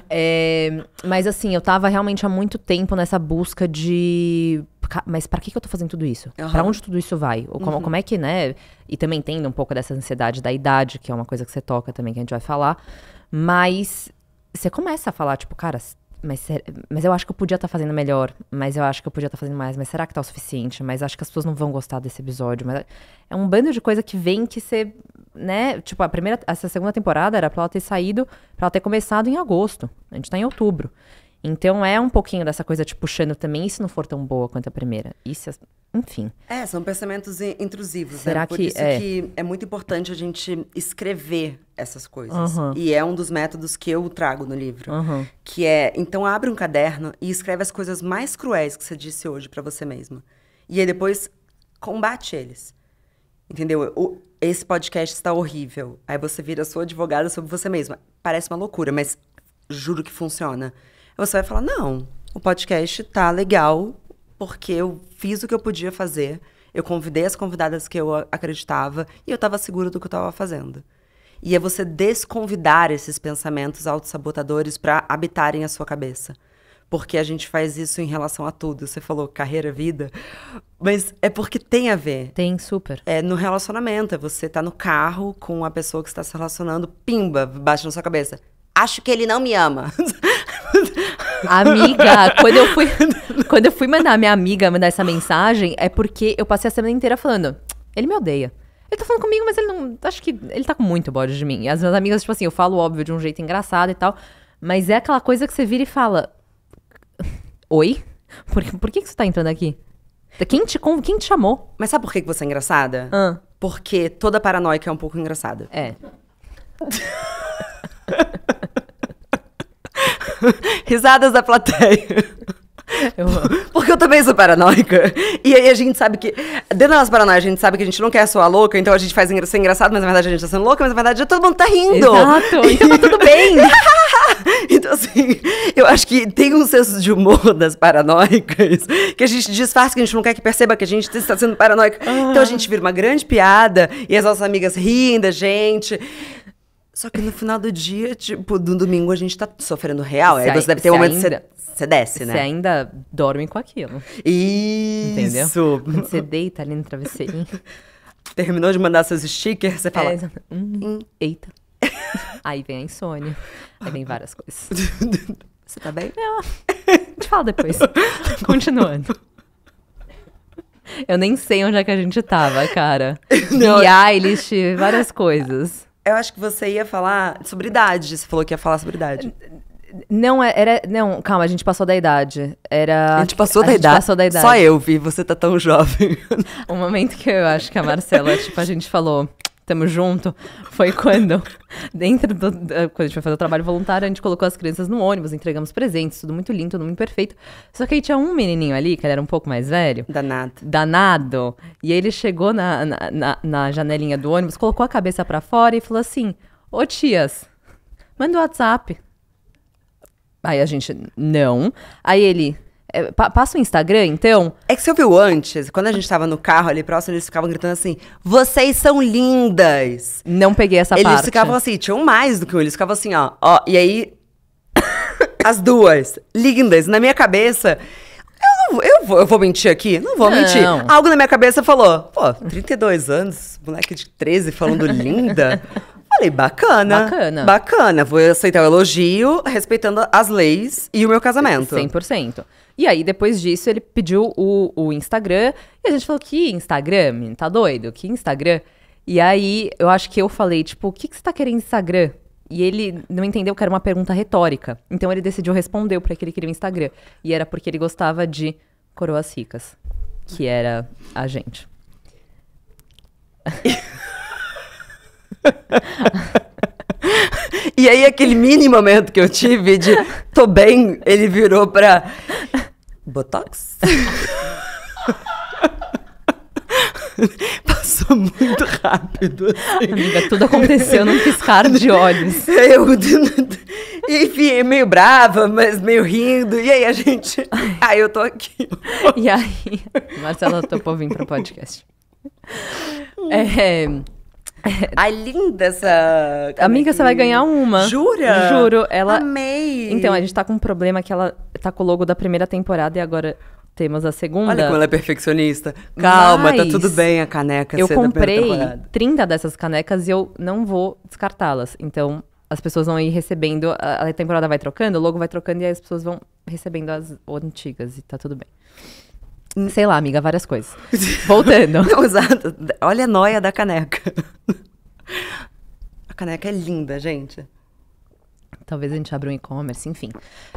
É, mas assim, eu tava realmente há muito tempo nessa busca de. Mas para que, que eu tô fazendo tudo isso? Uhum. Para onde tudo isso vai? Ou como, uhum. como é que, né? E também tendo um pouco dessa ansiedade da idade, que é uma coisa que você toca também, que a gente vai falar. Mas você começa a falar, tipo, cara, mas, mas eu acho que eu podia estar tá fazendo melhor, mas eu acho que eu podia estar tá fazendo mais, mas será que tá o suficiente? Mas acho que as pessoas não vão gostar desse episódio. Mas é um bando de coisa que vem que você, né? Tipo, a primeira, essa segunda temporada era pra ela ter saído, pra ela ter começado em agosto. A gente tá em outubro. Então é um pouquinho dessa coisa te tipo, puxando também. E se não for tão boa quanto a primeira? isso, enfim. É, são pensamentos intrusivos, né? Será né? Por que isso é... que é muito importante a gente escrever essas coisas. Uhum. E é um dos métodos que eu trago no livro. Uhum. Que é, então abre um caderno e escreve as coisas mais cruéis que você disse hoje para você mesma. E aí depois combate eles. Entendeu? O, esse podcast está horrível. Aí você vira sua advogada sobre você mesma. Parece uma loucura, mas juro que funciona. Você vai falar: não, o podcast tá legal, porque eu fiz o que eu podia fazer, eu convidei as convidadas que eu acreditava e eu estava segura do que eu estava fazendo. E é você desconvidar esses pensamentos autossabotadores para habitarem a sua cabeça. Porque a gente faz isso em relação a tudo. Você falou carreira, vida. Mas é porque tem a ver. Tem, super. É no relacionamento. É você tá no carro com a pessoa que está se relacionando, pimba, bate na sua cabeça acho que ele não me ama. <laughs> Amiga, quando eu fui quando eu fui mandar minha amiga mandar essa mensagem, é porque eu passei a semana inteira falando, ele me odeia. Ele tá falando comigo, mas ele não. Acho que ele tá com muito bode de mim. E as minhas amigas, tipo assim, eu falo óbvio de um jeito engraçado e tal. Mas é aquela coisa que você vira e fala: <laughs> Oi? Por, por que, que você tá entrando aqui? Quem te, quem te chamou? Mas sabe por que você é engraçada? Ah. Porque toda paranoica é um pouco engraçada. É. <laughs> <laughs> Risadas da plateia. <laughs> Eu Porque eu também sou paranoica. E aí a gente sabe que. Dentro da nossa paranoia, a gente sabe que a gente não quer soar louca, então a gente faz ser engraçado, mas na verdade a gente tá sendo louca, mas na verdade todo mundo tá rindo. Exato, <laughs> então tá tudo bem. então, assim, eu acho que tem um senso de humor das paranoicas que a gente disfarça, que a gente não quer que perceba que a gente está sendo paranoica. Então a gente vira uma grande piada e as nossas amigas riem da gente. Só que no final do dia, tipo, no domingo a gente tá sofrendo real. Se aí você deve ter um momento ainda, que você, desce, né? Você ainda dorme com aquilo. Isso! Entendeu? você deita ali no travesseirinho. <laughs> Terminou de mandar seus stickers, você fala... É, hum, hum. Eita. <laughs> aí vem a insônia. Aí vem várias coisas. <laughs> você tá bem? Não. Te falo depois. Continuando. Eu nem sei onde é que a gente tava, cara. Não. E a eles várias coisas. Eu acho que você ia falar sobre idade. Você falou que ia falar sobre idade. Não, é, era. Não, calma, a gente passou da idade. Era. A gente passou, a da, gente idade. passou da idade. Só eu vi, você tá tão jovem. um <laughs> momento que eu acho que a Marcela, tipo, a gente falou tamo junto, foi quando, <laughs> dentro do, quando a gente foi fazer o trabalho voluntário, a gente colocou as crianças no ônibus, entregamos presentes, tudo muito lindo, tudo muito perfeito. Só que aí tinha um menininho ali, que ele era um pouco mais velho. Danado. Danado. E ele chegou na, na, na, na janelinha do ônibus, colocou a cabeça para fora e falou assim: Ô tias, manda o um WhatsApp. Aí a gente, não. Aí ele, é, pa passa o Instagram, então. É que você ouviu antes, quando a gente tava no carro ali próximo, eles ficavam gritando assim: vocês são lindas! Não peguei essa eles parte. Eles ficavam assim, tinham mais do que um, eles ficavam assim, ó, ó, e aí. <laughs> as duas, lindas, na minha cabeça. Eu, não, eu, vou, eu vou mentir aqui? Não vou não. mentir. Algo na minha cabeça falou: pô, 32 anos, moleque de 13 falando linda. <laughs> Falei, bacana. Bacana. Bacana. Vou aceitar o elogio, respeitando as leis e o meu casamento. 100%. E aí, depois disso, ele pediu o, o Instagram. E a gente falou: que Instagram? Tá doido? Que Instagram? E aí, eu acho que eu falei: tipo, o que, que você tá querendo Instagram? E ele não entendeu que era uma pergunta retórica. Então ele decidiu responder para que ele queria o Instagram. E era porque ele gostava de coroas ricas, que era a gente. <laughs> <laughs> E aí aquele mini momento que eu tive de tô bem, ele virou pra Botox? <laughs> Passou muito rápido. Assim. Amiga, tudo aconteceu num piscar de olhos. <laughs> Eu, enfim, meio brava, mas meio rindo. E aí a gente. aí ah, eu tô aqui. E aí, Marcela topou vir pro podcast. É. <laughs> Ai, linda essa. Amiga, você vai ganhar uma. Jura? Juro. Ela... Amei. Então, a gente tá com um problema que ela tá com o logo da primeira temporada e agora temos a segunda. Olha como ela é perfeccionista. Calma, Mas tá tudo bem a caneca. Eu comprei 30 dessas canecas e eu não vou descartá-las. Então, as pessoas vão ir recebendo. A temporada vai trocando, o logo vai trocando e as pessoas vão recebendo as antigas e tá tudo bem. Sei lá, amiga, várias coisas. Voltando. Não, <laughs> exato. Olha a noia da caneca. A caneca é linda, gente. Talvez a gente abra um e-commerce, enfim.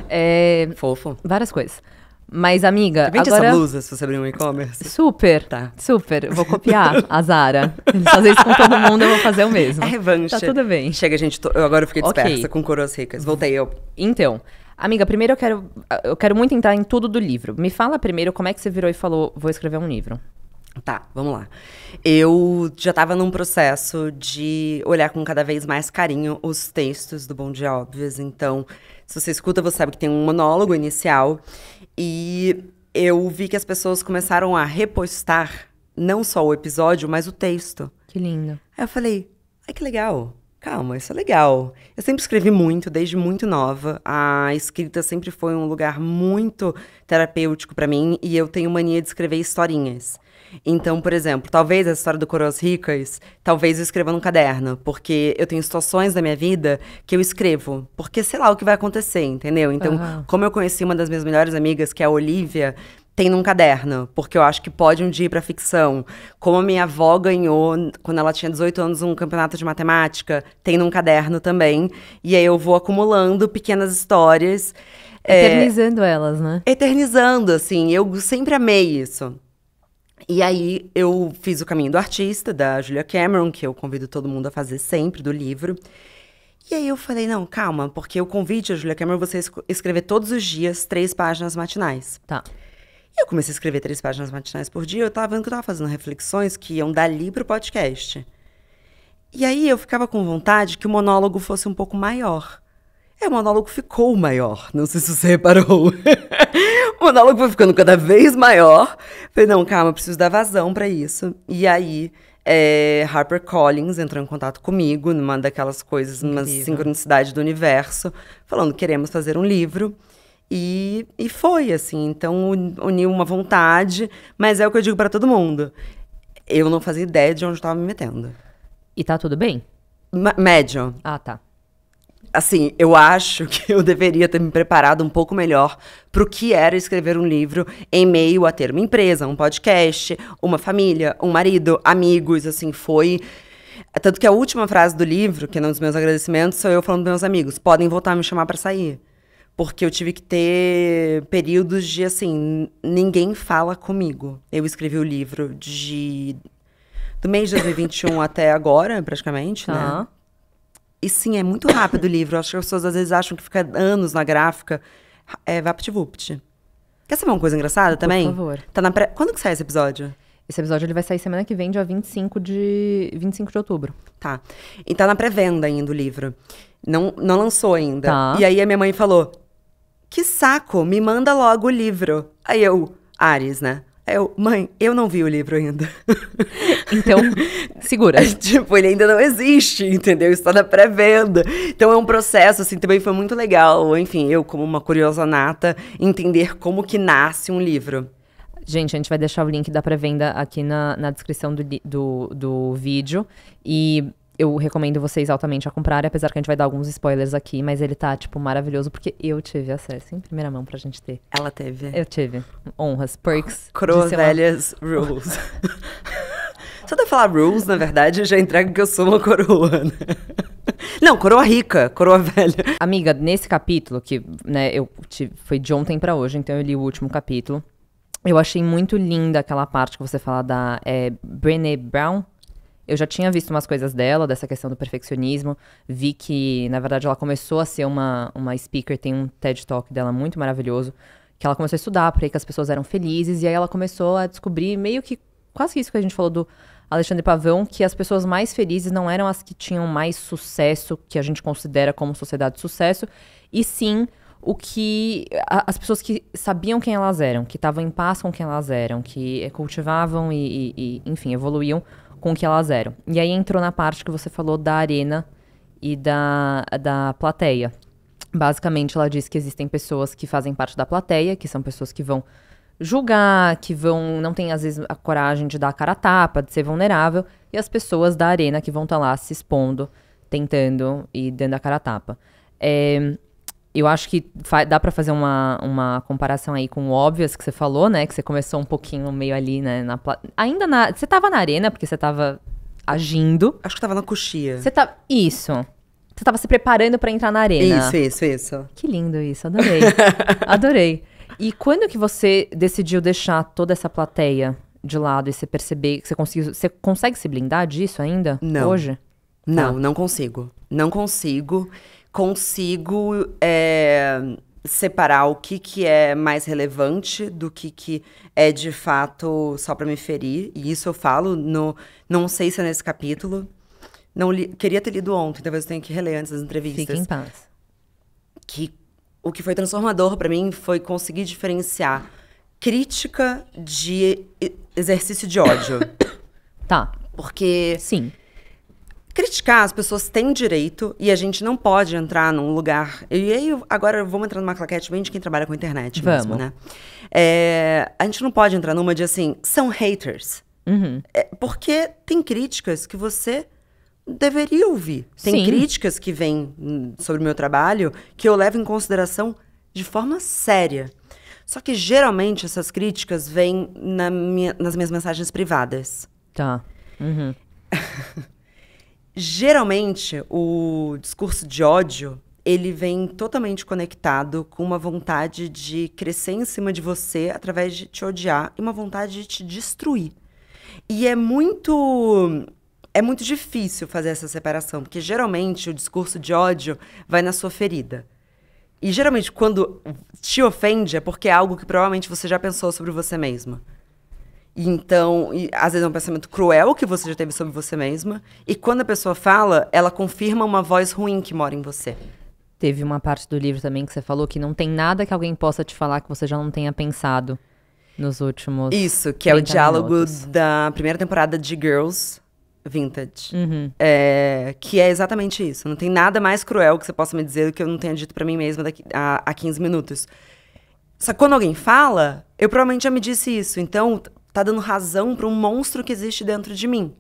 É, Fofo. Várias coisas. Mas, amiga. Vende agora... essa blusa se você abrir um e-commerce. Super. Tá. Super. Vou copiar <laughs> a Zara. fazer isso com todo mundo, eu vou fazer o mesmo. É revanche. Tá tudo bem. Chega, gente. Tô... Eu agora eu fiquei okay. dispersa com coroas ricas. Voltei eu. Então. Amiga, primeiro eu quero, eu quero muito entrar em tudo do livro. Me fala primeiro como é que você virou e falou, vou escrever um livro. Tá, vamos lá. Eu já estava num processo de olhar com cada vez mais carinho os textos do Bom Dia Óbvias. Então, se você escuta, você sabe que tem um monólogo inicial. E eu vi que as pessoas começaram a repostar não só o episódio, mas o texto. Que lindo. Aí eu falei, ai que legal calma, isso é legal. Eu sempre escrevi muito, desde muito nova. A escrita sempre foi um lugar muito terapêutico para mim e eu tenho mania de escrever historinhas. Então, por exemplo, talvez a história do Coroas Ricas, talvez eu escreva num caderno, porque eu tenho situações da minha vida que eu escrevo, porque sei lá o que vai acontecer, entendeu? Então, uhum. como eu conheci uma das minhas melhores amigas, que é a Olivia, tem num caderno, porque eu acho que pode um dia ir para ficção. Como a minha avó ganhou, quando ela tinha 18 anos, um campeonato de matemática, tem num caderno também. E aí eu vou acumulando pequenas histórias. É, eternizando é, elas, né? Eternizando, assim. Eu sempre amei isso. E aí eu fiz o caminho do artista, da Julia Cameron, que eu convido todo mundo a fazer sempre, do livro. E aí eu falei, não, calma, porque o convite, Julia Cameron, você escrever todos os dias três páginas matinais. Tá. Eu comecei a escrever três páginas matinais por dia, eu estava vendo que eu estava fazendo reflexões que iam dali para o podcast. E aí eu ficava com vontade que o monólogo fosse um pouco maior. E é, o monólogo ficou maior, não sei se você <laughs> reparou. o monólogo foi ficando cada vez maior. Falei, não, calma, preciso dar vazão para isso. E aí, é, Harper Collins entrou em contato comigo, numa daquelas coisas, uma sincronicidade do universo, falando: queremos fazer um livro. E, e foi, assim. Então, uniu uma vontade, mas é o que eu digo para todo mundo. Eu não fazia ideia de onde eu tava me metendo. E tá tudo bem? M médio. Ah, tá. Assim, eu acho que eu deveria ter me preparado um pouco melhor pro que era escrever um livro em meio a ter uma empresa, um podcast, uma família, um marido, amigos, assim, foi. Tanto que a última frase do livro, que é um dos meus agradecimentos, sou eu falando dos meus amigos: podem voltar a me chamar para sair porque eu tive que ter períodos de assim, ninguém fala comigo. Eu escrevi o livro de do mês de 2021 <coughs> até agora, praticamente, né? E sim, é muito rápido o <coughs> livro. Acho que as pessoas às vezes acham que fica anos na gráfica. É vupt Quer saber uma coisa engraçada também? Por favor. Tá na pré... Quando que sai esse episódio? Esse episódio ele vai sair semana que vem, dia 25 de, 25 de outubro. Tá. E tá na pré-venda ainda o livro. Não, não lançou ainda. Tá. E aí a minha mãe falou: que saco, me manda logo o livro. Aí eu, Ares, né? Eu, mãe, eu não vi o livro ainda. <laughs> Então, segura. <laughs> tipo, ele ainda não existe, entendeu? Está na pré-venda. Então é um processo, assim, também foi muito legal. Enfim, eu, como uma curiosa nata, entender como que nasce um livro. Gente, a gente vai deixar o link da pré-venda aqui na, na descrição do, do, do vídeo. E eu recomendo vocês altamente a comprar, apesar que a gente vai dar alguns spoilers aqui, mas ele tá, tipo, maravilhoso, porque eu tive acesso em primeira mão pra gente ter. Ela teve. Eu tive. Honras, perks. Crovelhas uma... rules. <laughs> Só de falar rules, na verdade, já entrego que eu sou uma coroa, né? <laughs> Não, coroa rica, coroa velha. Amiga, nesse capítulo, que, né, eu tive, foi de ontem para hoje, então eu li o último capítulo. Eu achei muito linda aquela parte que você fala da é, Brené Brown, eu já tinha visto umas coisas dela, dessa questão do perfeccionismo. Vi que, na verdade, ela começou a ser uma, uma speaker. Tem um TED Talk dela muito maravilhoso. Que ela começou a estudar por aí que as pessoas eram felizes. E aí ela começou a descobrir meio que quase isso que a gente falou do Alexandre Pavão, que as pessoas mais felizes não eram as que tinham mais sucesso, que a gente considera como sociedade de sucesso, e sim o que a, as pessoas que sabiam quem elas eram, que estavam em paz com quem elas eram, que cultivavam e, e, e enfim, evoluíam com o que elas eram. E aí entrou na parte que você falou da arena e da, da plateia. Basicamente, ela diz que existem pessoas que fazem parte da plateia, que são pessoas que vão julgar, que vão não tem às vezes a coragem de dar a cara a tapa, de ser vulnerável, e as pessoas da arena que vão estar tá lá se expondo, tentando e dando a cara a tapa. É, eu acho que dá para fazer uma, uma comparação aí com o Óbvias que você falou, né? Que você começou um pouquinho meio ali, né? Na Ainda na. Você tava na arena, porque você tava agindo. Acho que tava na coxia. Você tá. Isso. Você tava se preparando para entrar na arena. Isso, isso, isso. Que lindo isso, adorei. <laughs> adorei. E quando que você decidiu deixar toda essa plateia de lado e você perceber que você conseguiu. Você consegue se blindar disso ainda? Não. Hoje? Não, tá. não consigo. Não consigo consigo é, separar o que, que é mais relevante do que, que é de fato só para me ferir. E isso eu falo no. Não sei se é nesse capítulo. Não li, queria ter lido ontem, talvez eu tenha que reler antes das entrevistas. Fique em paz. Que o que foi transformador para mim foi conseguir diferenciar crítica de exercício de ódio. tá. Porque. Sim. Criticar, as pessoas têm direito e a gente não pode entrar num lugar. E aí, agora vamos entrar numa claquete bem de quem trabalha com internet vamos. mesmo, né? É, a gente não pode entrar numa de assim, são haters. Uhum. É, porque tem críticas que você deveria ouvir. Tem Sim. críticas que vêm hum, sobre o meu trabalho que eu levo em consideração de forma séria. Só que geralmente essas críticas vêm na minha, nas minhas mensagens privadas. Tá. Uhum. <laughs> Geralmente, o discurso de ódio, ele vem totalmente conectado com uma vontade de crescer em cima de você através de te odiar e uma vontade de te destruir. E é muito é muito difícil fazer essa separação, porque geralmente o discurso de ódio vai na sua ferida. E geralmente quando te ofende é porque é algo que provavelmente você já pensou sobre você mesma. Então, e, às vezes é um pensamento cruel que você já teve sobre você mesma. E quando a pessoa fala, ela confirma uma voz ruim que mora em você. Teve uma parte do livro também que você falou que não tem nada que alguém possa te falar que você já não tenha pensado nos últimos. Isso, que é o diálogo minutos. da primeira temporada de Girls Vintage. Uhum. É, que é exatamente isso. Não tem nada mais cruel que você possa me dizer do que eu não tenha dito para mim mesma daqui, a, a 15 minutos. Só que quando alguém fala, eu provavelmente já me disse isso. Então, tá dando razão para um monstro que existe dentro de mim.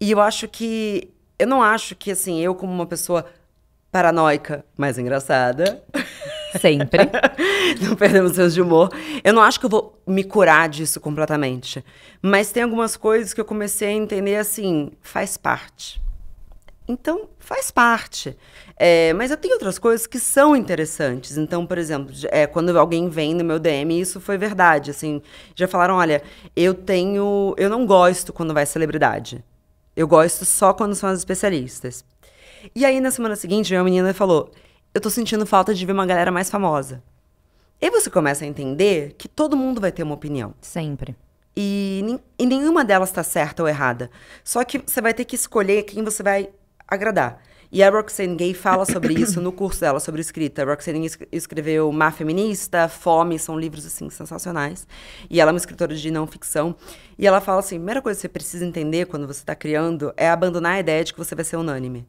E eu acho que. Eu não acho que, assim, eu, como uma pessoa paranoica, mais engraçada. <laughs> Sempre. <laughs> não perdemos seus de humor. Eu não acho que eu vou me curar disso completamente. Mas tem algumas coisas que eu comecei a entender assim, faz parte. Então, faz parte. É, mas eu tenho outras coisas que são interessantes. Então, por exemplo, é, quando alguém vem no meu DM, isso foi verdade. Assim, já falaram: olha, eu tenho. Eu não gosto quando vai celebridade. Eu gosto só quando são as especialistas. E aí, na semana seguinte, uma menina falou: Eu tô sentindo falta de ver uma galera mais famosa. E você começa a entender que todo mundo vai ter uma opinião. Sempre. E, e nenhuma delas tá certa ou errada. Só que você vai ter que escolher quem você vai agradar. E a Roxane Gay fala sobre <coughs> isso no curso dela, sobre escrita. A Roxane escreveu Má Feminista, Fome, são livros, assim, sensacionais. E ela é uma escritora de não ficção. E ela fala assim, a primeira coisa que você precisa entender quando você está criando é abandonar a ideia de que você vai ser unânime.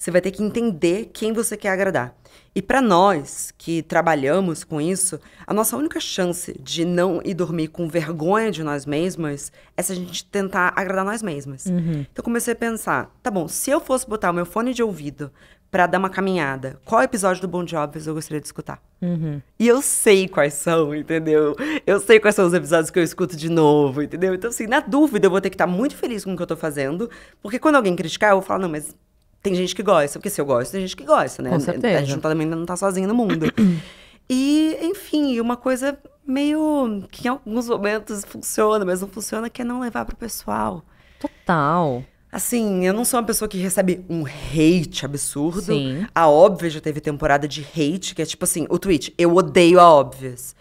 Você vai ter que entender quem você quer agradar. E para nós que trabalhamos com isso, a nossa única chance de não ir dormir com vergonha de nós mesmas é se a gente tentar agradar nós mesmas. Uhum. Então comecei a pensar, tá bom, se eu fosse botar o meu fone de ouvido para dar uma caminhada, qual episódio do Bom Jobs eu gostaria de escutar? Uhum. E eu sei quais são, entendeu? Eu sei quais são os episódios que eu escuto de novo, entendeu? Então assim, na dúvida eu vou ter que estar tá muito feliz com o que eu tô fazendo, porque quando alguém criticar eu vou falar, não, mas tem gente que gosta, porque se eu gosto, tem gente que gosta, né? Com certeza. A gente também não tá, tá sozinho no mundo. <clears throat> e, enfim, uma coisa meio que em alguns momentos funciona, mas não funciona, que é não levar pro pessoal. Total. Assim, eu não sou uma pessoa que recebe um hate absurdo. Sim. A Óbvia já teve temporada de hate, que é tipo assim, o tweet, eu odeio a Óbvias.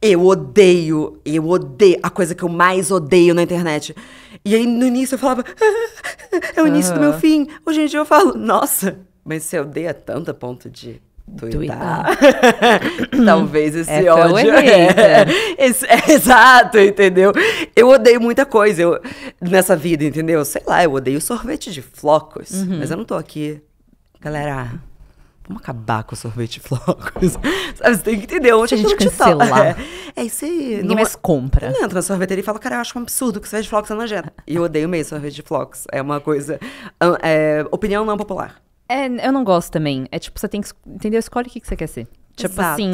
Eu odeio, eu odeio. A coisa que eu mais odeio na internet e aí no início eu falava, ah, é o início uhum. do meu fim. Hoje em dia eu falo, nossa, mas você odeia tanto a ponto de tuitar. <laughs> Talvez esse é ódio. É, <laughs> esse, é, <laughs> exato, entendeu? Eu odeio muita coisa eu, nessa vida, entendeu? Sei lá, eu odeio sorvete de flocos, uhum. mas eu não tô aqui. Galera, Vamos acabar com o sorvete <laughs> flocos. Sabe, você tem que entender onde a gente cancelar. Tá. É, é isso aí. Ninguém não, é- mais compra. Não entra na sorveteria e fala, cara, eu acho um absurdo que sorvete de flocos é nojento. E eu odeio meio sorvete de flocos. É uma coisa... É, opinião não popular. É, eu não gosto também. É tipo, você tem que entender, escolhe o que, que você quer ser. Tipo Exato. assim,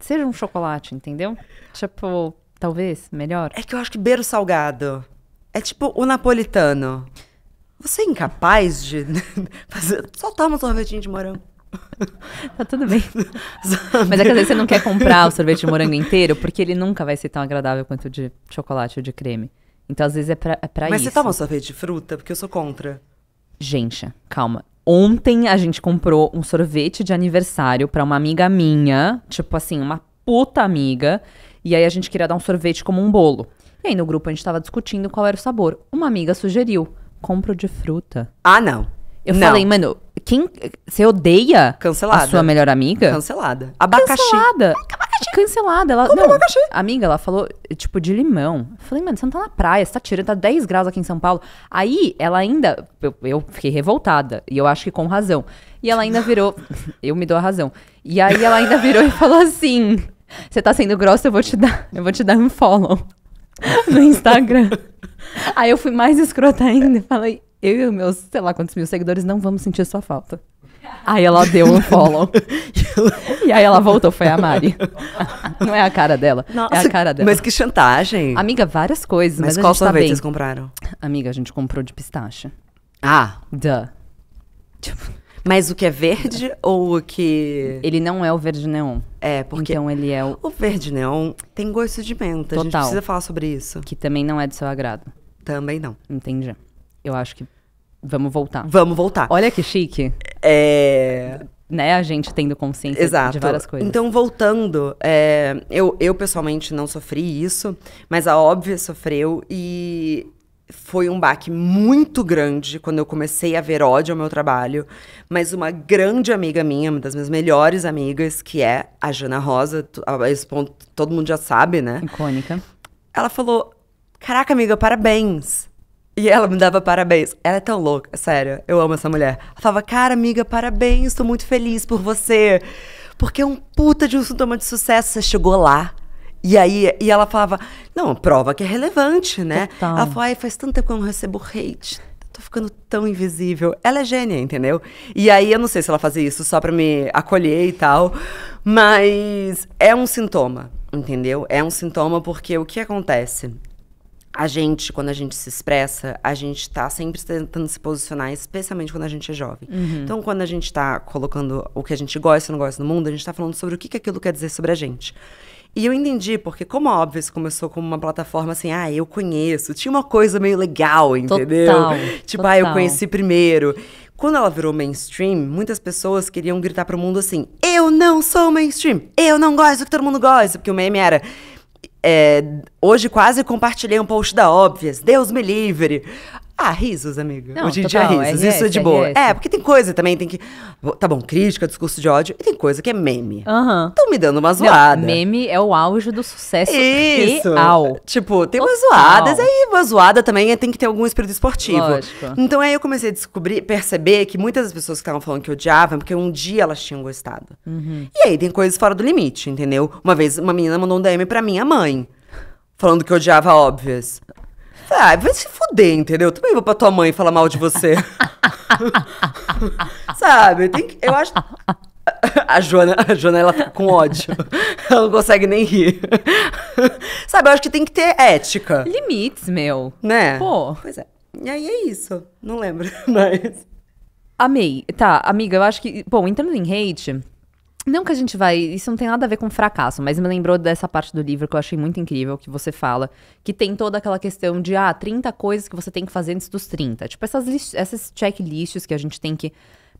seja um chocolate, entendeu? Tipo, talvez, melhor. É que eu acho que beiro salgado. É tipo o napolitano. Você é incapaz de <laughs> fazer. Só toma um sorvetinho de morango. <laughs> tá tudo bem. <laughs> Mas é que às vezes você não quer comprar o sorvete de morango inteiro, porque ele nunca vai ser tão agradável quanto o de chocolate ou de creme. Então, às vezes, é pra, é pra Mas isso. Mas você toma sorvete de fruta? Porque eu sou contra. Gente, calma. Ontem a gente comprou um sorvete de aniversário para uma amiga minha, tipo assim, uma puta amiga. E aí a gente queria dar um sorvete como um bolo. E aí no grupo a gente tava discutindo qual era o sabor. Uma amiga sugeriu: compro de fruta. Ah, não. Eu não. falei, mano, quem. Você odeia Cancelada. a sua melhor amiga? Cancelada. Abacaxi. Cancelada. Abacaxi. Cancelada. Ela, não, abacaxi? Amiga, ela falou, tipo, de limão. Eu falei, mano, você não tá na praia, você tá tirando, tá 10 graus aqui em São Paulo. Aí, ela ainda. Eu, eu fiquei revoltada. E eu acho que com razão. E ela ainda virou. <laughs> eu me dou a razão. E aí ela ainda virou e falou assim: Você tá sendo grossa, eu vou te dar. Eu vou te dar um follow <laughs> no Instagram. aí eu fui mais escrota ainda e falei eu e os meus, sei lá quantos mil seguidores não vamos sentir sua falta. Aí ela deu um follow. <laughs> e aí ela voltou, foi a Mari. <laughs> não é a cara dela, Nossa, é a cara dela. Mas que chantagem. Amiga, várias coisas, mas, mas qual tá sorvete tá vocês compraram? Amiga, a gente comprou de pistache. Ah. Duh. Tipo... Mas o que é verde ou o que. Ele não é o verde neon. É, porque. Então ele é o. O verde neon tem gosto de menta. Total. A gente precisa falar sobre isso. Que também não é do seu agrado. Também não. Entendi eu acho que vamos voltar. Vamos voltar. Olha que chique. É. Né, a gente tendo consciência Exato. de várias coisas. Então, voltando, é, eu, eu pessoalmente não sofri isso, mas a óbvia sofreu e foi um baque muito grande quando eu comecei a ver ódio ao meu trabalho, mas uma grande amiga minha, uma das minhas melhores amigas, que é a Jana Rosa, a esse ponto todo mundo já sabe, né? Icônica. Ela falou: Caraca, amiga, parabéns. E ela me dava parabéns. Ela é tão louca, sério. Eu amo essa mulher. Ela falava, cara, amiga, parabéns, tô muito feliz por você. Porque é um puta de um sintoma de sucesso. Você chegou lá. E aí, e ela falava, não, prova que é relevante, né? Total. Ela falou, ai, faz tanto tempo que eu não recebo hate. Tô ficando tão invisível. Ela é gênia, entendeu? E aí, eu não sei se ela fazia isso só pra me acolher e tal. Mas é um sintoma, entendeu? É um sintoma porque o que acontece? a gente, quando a gente se expressa, a gente tá sempre tentando se posicionar, especialmente quando a gente é jovem. Uhum. Então, quando a gente tá colocando o que a gente gosta e não gosta no mundo, a gente tá falando sobre o que, que aquilo quer dizer sobre a gente. E eu entendi, porque como a é Obvious começou como uma plataforma assim, ah, eu conheço, tinha uma coisa meio legal, entendeu? Total, tipo, total. ah, eu conheci primeiro. Quando ela virou mainstream, muitas pessoas queriam gritar pro mundo assim: eu não sou mainstream, eu não gosto do que todo mundo gosta, porque o meme era é, hoje quase compartilhei um post da Óbvias, Deus me livre. Ah, risos, amiga. Não, Hoje em dia é risos. É isso é de boa. É, é, porque tem coisa também, tem que. Tá bom, crítica, discurso de ódio, e tem coisa que é meme. Aham. Uhum. Tão me dando uma zoada. Não, meme é o auge do sucesso isso. real. Tipo, tem umas zoadas, aí uma zoada também é, tem que ter algum espírito esportivo. Lógico. Então aí eu comecei a descobrir, perceber que muitas das pessoas que estavam falando que odiavam, porque um dia elas tinham gostado. Uhum. E aí tem coisas fora do limite, entendeu? Uma vez uma menina mandou um DM pra minha mãe falando que odiava óbvias ah, vai se fuder, entendeu? Também vou pra tua mãe falar mal de você. <laughs> Sabe? Que, eu acho. A Joana, a Joana, ela tá com ódio. Ela não consegue nem rir. Sabe, eu acho que tem que ter ética. Limites, meu. Né? Pô. Pois é. E aí é isso. Não lembro <laughs> mais. Amei. Tá, amiga, eu acho que. Bom, entrando em hate, não que a gente vai. Isso não tem nada a ver com fracasso, mas me lembrou dessa parte do livro que eu achei muito incrível, que você fala, que tem toda aquela questão de, ah, 30 coisas que você tem que fazer antes dos 30. Tipo, essas, essas checklists que a gente tem que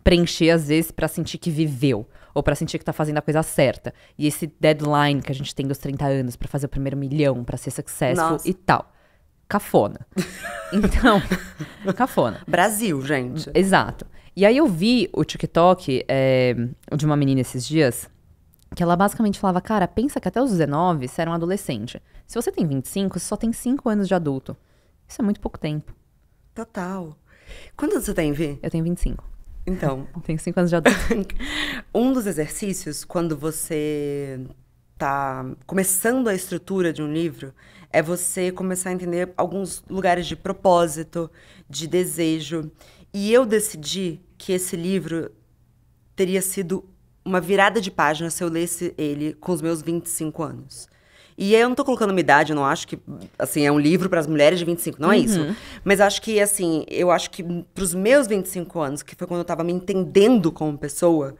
preencher às vezes para sentir que viveu ou para sentir que tá fazendo a coisa certa. E esse deadline que a gente tem dos 30 anos para fazer o primeiro milhão, para ser successful Nossa. e tal. Cafona. <laughs> então, cafona. Brasil, gente. Exato. E aí eu vi o TikTok é, de uma menina esses dias, que ela basicamente falava, cara, pensa que até os 19 você era um adolescente. Se você tem 25, você só tem 5 anos de adulto. Isso é muito pouco tempo. Total. Quantos você tem, Vi? Eu tenho 25. Então. Eu <laughs> tenho 5 anos de adulto. <laughs> um dos exercícios, quando você tá começando a estrutura de um livro, é você começar a entender alguns lugares de propósito, de desejo. E eu decidi que esse livro teria sido uma virada de página se eu lesse ele com os meus 25 anos. E eu não tô colocando uma idade, eu não acho que, assim, é um livro para as mulheres de 25, não é isso. Uhum. Mas acho que, assim, eu acho que os meus 25 anos, que foi quando eu tava me entendendo como pessoa,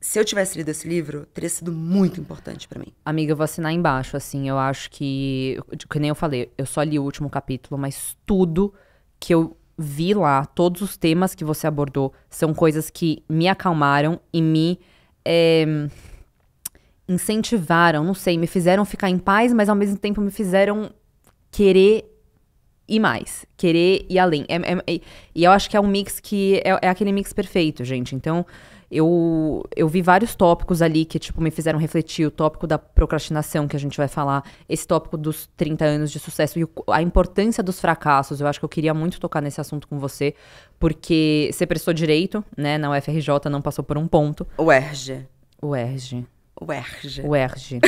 se eu tivesse lido esse livro, teria sido muito importante para mim. Amiga, eu vou assinar embaixo, assim, eu acho que, que nem eu falei, eu só li o último capítulo, mas tudo que eu vi lá todos os temas que você abordou. São coisas que me acalmaram e me é, incentivaram, não sei, me fizeram ficar em paz, mas ao mesmo tempo me fizeram querer ir mais, querer ir além. É, é, e eu acho que é um mix que é, é aquele mix perfeito, gente. Então eu, eu vi vários tópicos ali que, tipo, me fizeram refletir. O tópico da procrastinação, que a gente vai falar. Esse tópico dos 30 anos de sucesso e o, a importância dos fracassos. Eu acho que eu queria muito tocar nesse assunto com você. Porque você prestou direito, né, na UFRJ, não passou por um ponto. UERJ. UERJ. UERJ. UERJ.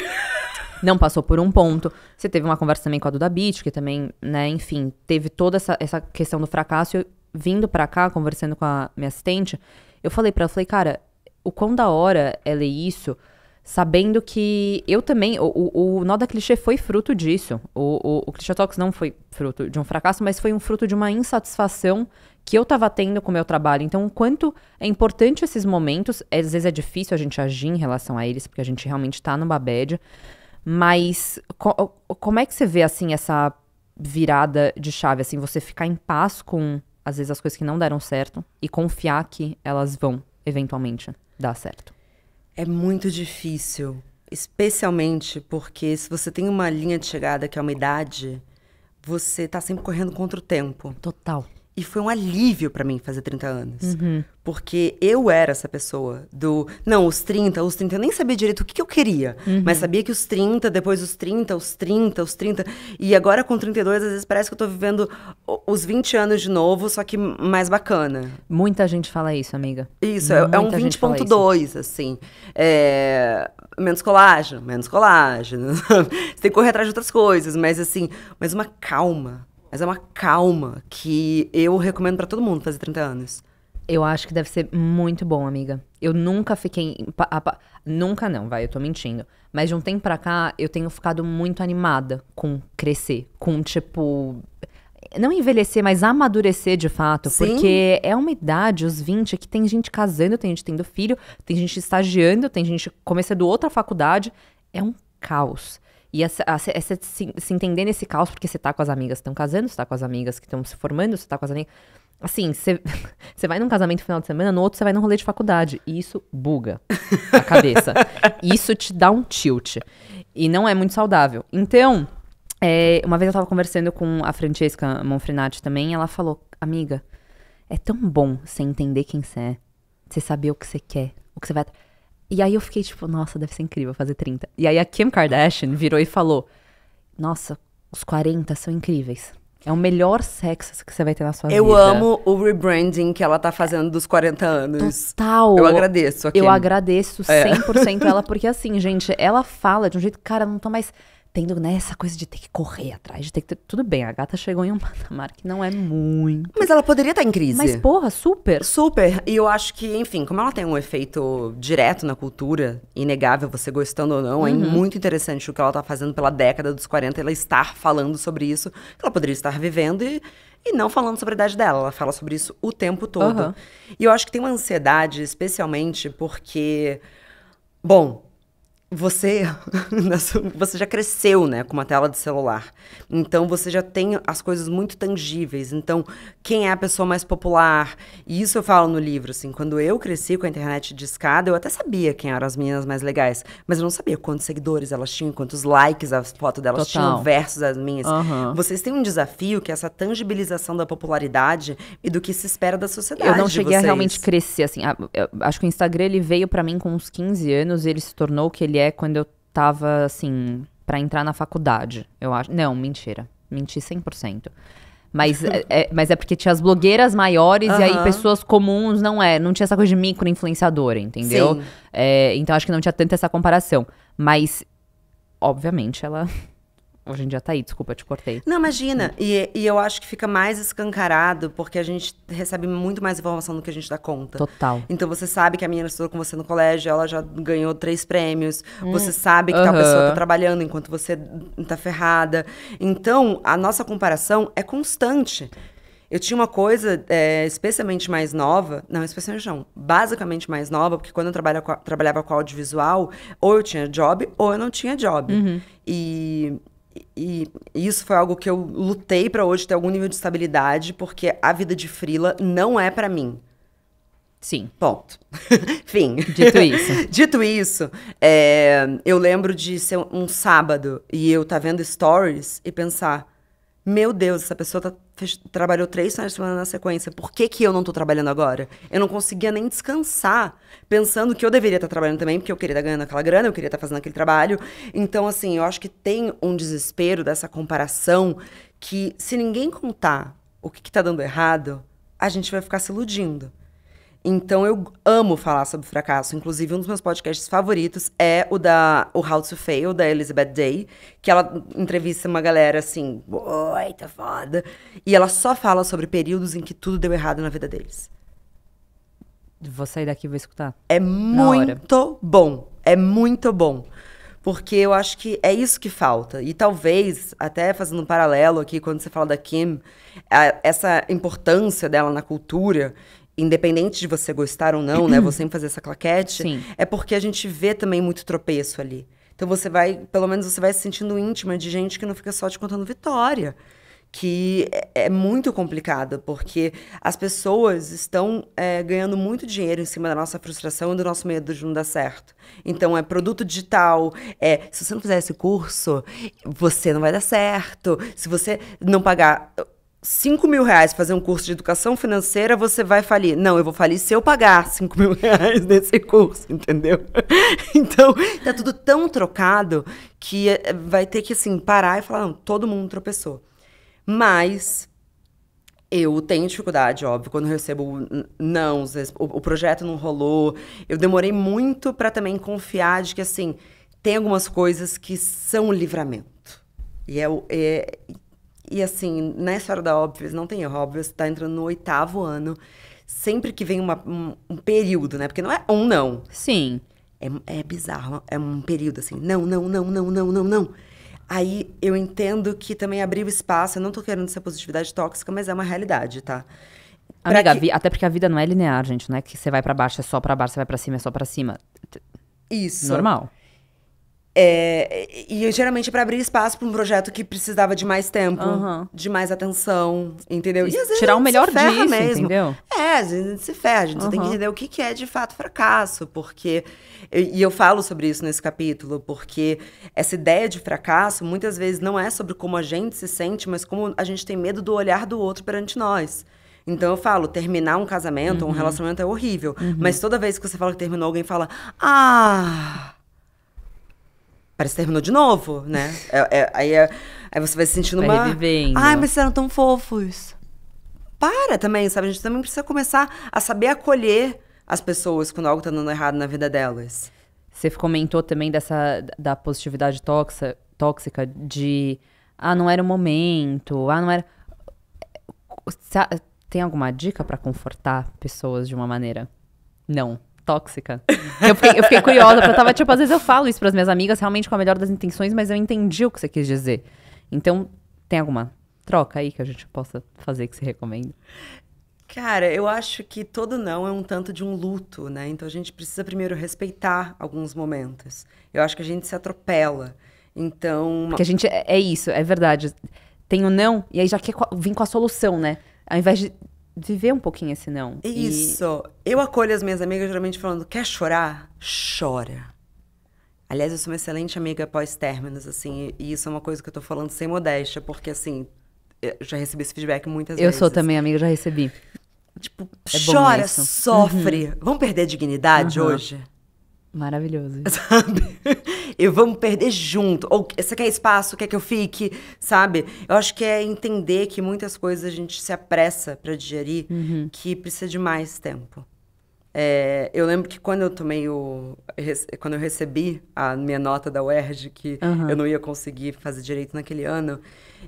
não passou por um ponto. Você teve uma conversa também com a Duda Beach, que também, né, enfim, teve toda essa, essa questão do fracasso. Eu, vindo para cá, conversando com a minha assistente, eu falei para ela, falei, cara, o quão da hora é ler isso, sabendo que eu também, o, o, o Nó da Clichê foi fruto disso. O, o, o Clichê Talks não foi fruto de um fracasso, mas foi um fruto de uma insatisfação que eu estava tendo com o meu trabalho. Então, o quanto é importante esses momentos, às vezes é difícil a gente agir em relação a eles, porque a gente realmente está numa bad, mas co como é que você vê, assim, essa virada de chave, assim, você ficar em paz com às vezes, as coisas que não deram certo e confiar que elas vão, eventualmente, dar certo. É muito difícil, especialmente porque se você tem uma linha de chegada que é uma idade, você tá sempre correndo contra o tempo. Total. E foi um alívio para mim fazer 30 anos. Uhum. Porque eu era essa pessoa do. Não, os 30, os 30. Eu nem sabia direito o que, que eu queria. Uhum. Mas sabia que os 30, depois os 30, os 30, os 30. E agora com 32, às vezes parece que eu tô vivendo os 20 anos de novo, só que mais bacana. Muita gente fala isso, amiga. Isso, Muita é, é um 20,2, assim. É... Menos colágeno, menos colágeno. <laughs> Você tem que correr atrás de outras coisas, mas assim. Mas uma calma mas é uma calma que eu recomendo para todo mundo fazer 30 anos. Eu acho que deve ser muito bom, amiga. Eu nunca fiquei. Nunca não, vai, eu tô mentindo. Mas de um tempo pra cá, eu tenho ficado muito animada com crescer. Com, tipo. Não envelhecer, mas amadurecer de fato. Sim. Porque é uma idade, os 20, que tem gente casando, tem gente tendo filho, tem gente estagiando, tem gente começando outra faculdade. É um caos. E essa, essa, essa é se, se, entender nesse caos, porque você tá com as amigas que estão casando, você tá com as amigas que estão se formando, você tá com as amigas. Assim, você, você <laughs> vai num casamento no final de semana, no outro você vai num rolê de faculdade. E isso buga a cabeça. <laughs> isso te dá um tilt. E não é muito saudável. Então, é, uma vez eu tava conversando com a Francesca Monfrenati também, ela falou: Amiga, é tão bom você entender quem você é, você saber o que você quer, o que você vai. E aí eu fiquei tipo, nossa, deve ser incrível fazer 30. E aí a Kim Kardashian virou e falou: Nossa, os 40 são incríveis. É o melhor sexo que você vai ter na sua eu vida. Eu amo o rebranding que ela tá fazendo dos 40 anos. Total. Eu agradeço a Kim. Eu agradeço 100% é. ela, porque assim, gente, ela fala de um jeito, cara, não tô mais tendo né, essa coisa de ter que correr atrás, de ter que. Ter... Tudo bem, a gata chegou em um <laughs> patamar que não é muito. Mas ela poderia estar em crise. Mas, porra, super. Super. E eu acho que, enfim, como ela tem um efeito direto na cultura, inegável, você gostando ou não, é uhum. é muito interessante o que ela está fazendo pela década dos 40, ela estar falando sobre isso, que ela poderia estar vivendo e. E não falando sobre a idade dela, ela fala sobre isso o tempo todo. Uhum. E eu acho que tem uma ansiedade, especialmente porque. Bom, você, <laughs> você já cresceu, né, com uma tela de celular. Então você já tem as coisas muito tangíveis. Então quem é a pessoa mais popular? E isso eu falo no livro, assim. Quando eu cresci com a internet de escada, eu até sabia quem eram as meninas mais legais, mas eu não sabia quantos seguidores elas tinham, quantos likes as fotos delas Total. tinham versus as minhas. Uhum. Vocês têm um desafio que é essa tangibilização da popularidade e do que se espera da sociedade. Eu não cheguei a realmente crescer assim. A, acho que o Instagram ele veio para mim com uns 15 anos, e ele se tornou o que ele é quando eu tava, assim, para entrar na faculdade, eu acho. Não, mentira. Menti 100%. Mas <laughs> é, é, mas é porque tinha as blogueiras maiores uhum. e aí pessoas comuns não é, não tinha essa coisa de micro influenciadora, entendeu? É, então acho que não tinha tanta essa comparação. Mas, obviamente, ela a gente já tá aí, desculpa, te cortei. Não, imagina. E, e eu acho que fica mais escancarado, porque a gente recebe muito mais informação do que a gente dá conta. Total. Então você sabe que a menina estudou com você no colégio, ela já ganhou três prêmios. Hum. Você sabe que uhum. tal pessoa tá trabalhando enquanto você tá ferrada. Então, a nossa comparação é constante. Eu tinha uma coisa é, especialmente mais nova, não, especialmente não, basicamente mais nova, porque quando eu trabalha, trabalhava com audiovisual, ou eu tinha job ou eu não tinha job. Uhum. E e isso foi algo que eu lutei para hoje ter algum nível de estabilidade, porque a vida de frila não é para mim. Sim. Ponto. <laughs> Fim. Dito isso. <laughs> Dito isso, é, eu lembro de ser um sábado e eu tá vendo stories e pensar: meu Deus, essa pessoa tá fez, trabalhou três finais de semana na sequência. Por que, que eu não tô trabalhando agora? Eu não conseguia nem descansar, pensando que eu deveria estar tá trabalhando também, porque eu queria estar tá ganhando aquela grana, eu queria estar tá fazendo aquele trabalho. Então, assim, eu acho que tem um desespero dessa comparação que, se ninguém contar o que, que tá dando errado, a gente vai ficar se iludindo. Então eu amo falar sobre fracasso. Inclusive, um dos meus podcasts favoritos é o da o How to Fail, da Elizabeth Day, que ela entrevista uma galera assim, oi, tá foda. E ela só fala sobre períodos em que tudo deu errado na vida deles. Vou sair daqui e vou escutar. É muito bom. É muito bom. Porque eu acho que é isso que falta. E talvez, até fazendo um paralelo aqui, quando você fala da Kim, a, essa importância dela na cultura independente de você gostar ou não, né? <clears throat> Você sempre fazer essa claquete. Sim. É porque a gente vê também muito tropeço ali. Então você vai, pelo menos você vai se sentindo íntima de gente que não fica só te contando vitória. Que é, é muito complicado, porque as pessoas estão é, ganhando muito dinheiro em cima da nossa frustração e do nosso medo de não dar certo. Então é produto digital, é se você não fizer esse curso, você não vai dar certo. Se você não pagar 5 mil reais fazer um curso de educação financeira, você vai falir. Não, eu vou falir se eu pagar 5 mil reais <laughs> nesse curso, entendeu? <laughs> Então, tá tudo tão trocado que eh, vai ter que, assim, parar e falar, não, todo mundo tropeçou. Mas eu tenho dificuldade, óbvio, quando eu recebo não, o projeto não rolou. Eu demorei muito para também confiar de que, assim, tem algumas coisas que são livramento. E é, é e assim, nessa hora da óbvio não tem erro, você tá entrando no oitavo ano. Sempre que vem uma, um, um, período, né? Porque não é um não. Sim. É, é bizarro, é um período assim, não, não, não, não, não, não, não. Aí eu entendo que também abrir o espaço, eu não tô querendo ser positividade tóxica, mas é uma realidade, tá? Amiga, que... até porque a vida não é linear, gente, não é que você vai para baixo, é só para baixo, você vai para cima, é só para cima. Isso. Normal. É, e geralmente é para abrir espaço para um projeto que precisava de mais tempo, uhum. de mais atenção, entendeu? E, e tirar o melhor disso, mesmo. entendeu? É, a gente se ferra, a gente uhum. tem que entender o que, que é de fato fracasso, porque e eu falo sobre isso nesse capítulo, porque essa ideia de fracasso muitas vezes não é sobre como a gente se sente, mas como a gente tem medo do olhar do outro perante nós. Então eu falo, terminar um casamento, uhum. um relacionamento é horrível, uhum. mas toda vez que você fala que terminou, alguém fala: "Ah, parece que terminou de novo, né? É, é, aí, é, aí você vai se sentindo vai uma. Revivendo. Ai, mas eram tão fofos. Para também, sabe? A gente também precisa começar a saber acolher as pessoas quando algo tá dando errado na vida delas. Você comentou também dessa da positividade tóxica de ah, não era o momento, ah, não era. Tem alguma dica para confortar pessoas de uma maneira? Não tóxica. Eu fiquei, eu fiquei curiosa, porque eu tava, tipo, às vezes eu falo isso pras minhas amigas, realmente com a melhor das intenções, mas eu entendi o que você quis dizer. Então, tem alguma troca aí que a gente possa fazer que você recomenda? Cara, eu acho que todo não é um tanto de um luto, né? Então a gente precisa primeiro respeitar alguns momentos. Eu acho que a gente se atropela. Então. Porque a gente. É, é isso, é verdade. Tem o um não, e aí já quer vir com a solução, né? Ao invés de viver um pouquinho esse não. Isso. E... Eu acolho as minhas amigas geralmente falando: quer chorar? Chora. Aliás, eu sou uma excelente amiga pós-términos, assim, e isso é uma coisa que eu tô falando sem modéstia, porque, assim, já recebi esse feedback muitas eu vezes. Eu sou também amiga, já recebi. Tipo, é chora, sofre. Uhum. Vamos perder a dignidade uhum. hoje? Maravilhoso. <laughs> Sabe? E vamos perder junto. Ou você quer espaço, quer que eu fique, sabe? Eu acho que é entender que muitas coisas a gente se apressa para digerir, uhum. que precisa de mais tempo. É, eu lembro que quando eu tomei o. Quando eu recebi a minha nota da UERJ, que uhum. eu não ia conseguir fazer direito naquele ano,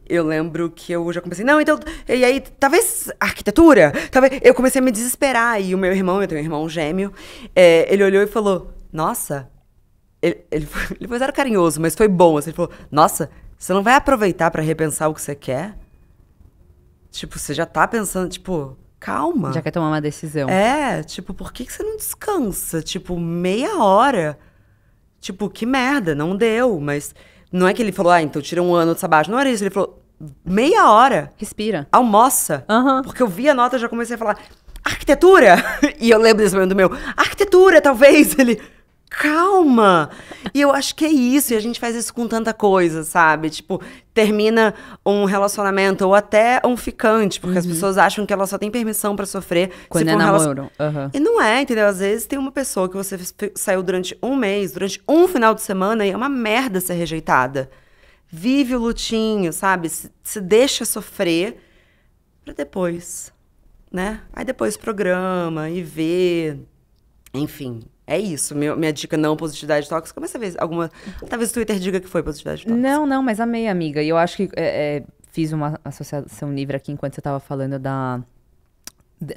eu lembro que eu já comecei. Não, então. E aí, talvez arquitetura? Talvez. Eu comecei a me desesperar. E o meu irmão, eu tenho um irmão gêmeo, é, ele olhou e falou: nossa, ele, ele, foi, <laughs> ele foi zero carinhoso, mas foi bom. Assim, ele falou, nossa, você não vai aproveitar para repensar o que você quer? Tipo, você já tá pensando, tipo, calma. Já quer tomar uma decisão. É, tipo, por que, que você não descansa? Tipo, meia hora. Tipo, que merda, não deu. Mas não é que ele falou, ah, então tira um ano de sabático. Não era isso, ele falou, meia hora. Respira. Almoça. Uhum. Porque eu vi a nota e já comecei a falar, arquitetura! <laughs> e eu lembro desse momento do meu, arquitetura, talvez. <laughs> Ele, calma. E eu acho que é isso, e a gente faz isso com tanta coisa, sabe? Tipo, termina um relacionamento ou até um ficante, porque uhum. as pessoas acham que ela só tem permissão para sofrer quando é um namoro. Relacion... Uhum. E não é, entendeu? Às vezes tem uma pessoa que você saiu durante um mês, durante um final de semana e é uma merda ser rejeitada. Vive o lutinho, sabe? Se, se deixa sofrer para depois, né? Aí depois programa e vê, enfim, é isso. Meu, minha dica não positividade tóxica. a ver alguma. Talvez o Twitter diga que foi positividade tóxica. Não, não, mas amei, amiga. E eu acho que é, é, fiz uma associação livre aqui enquanto você tava falando da.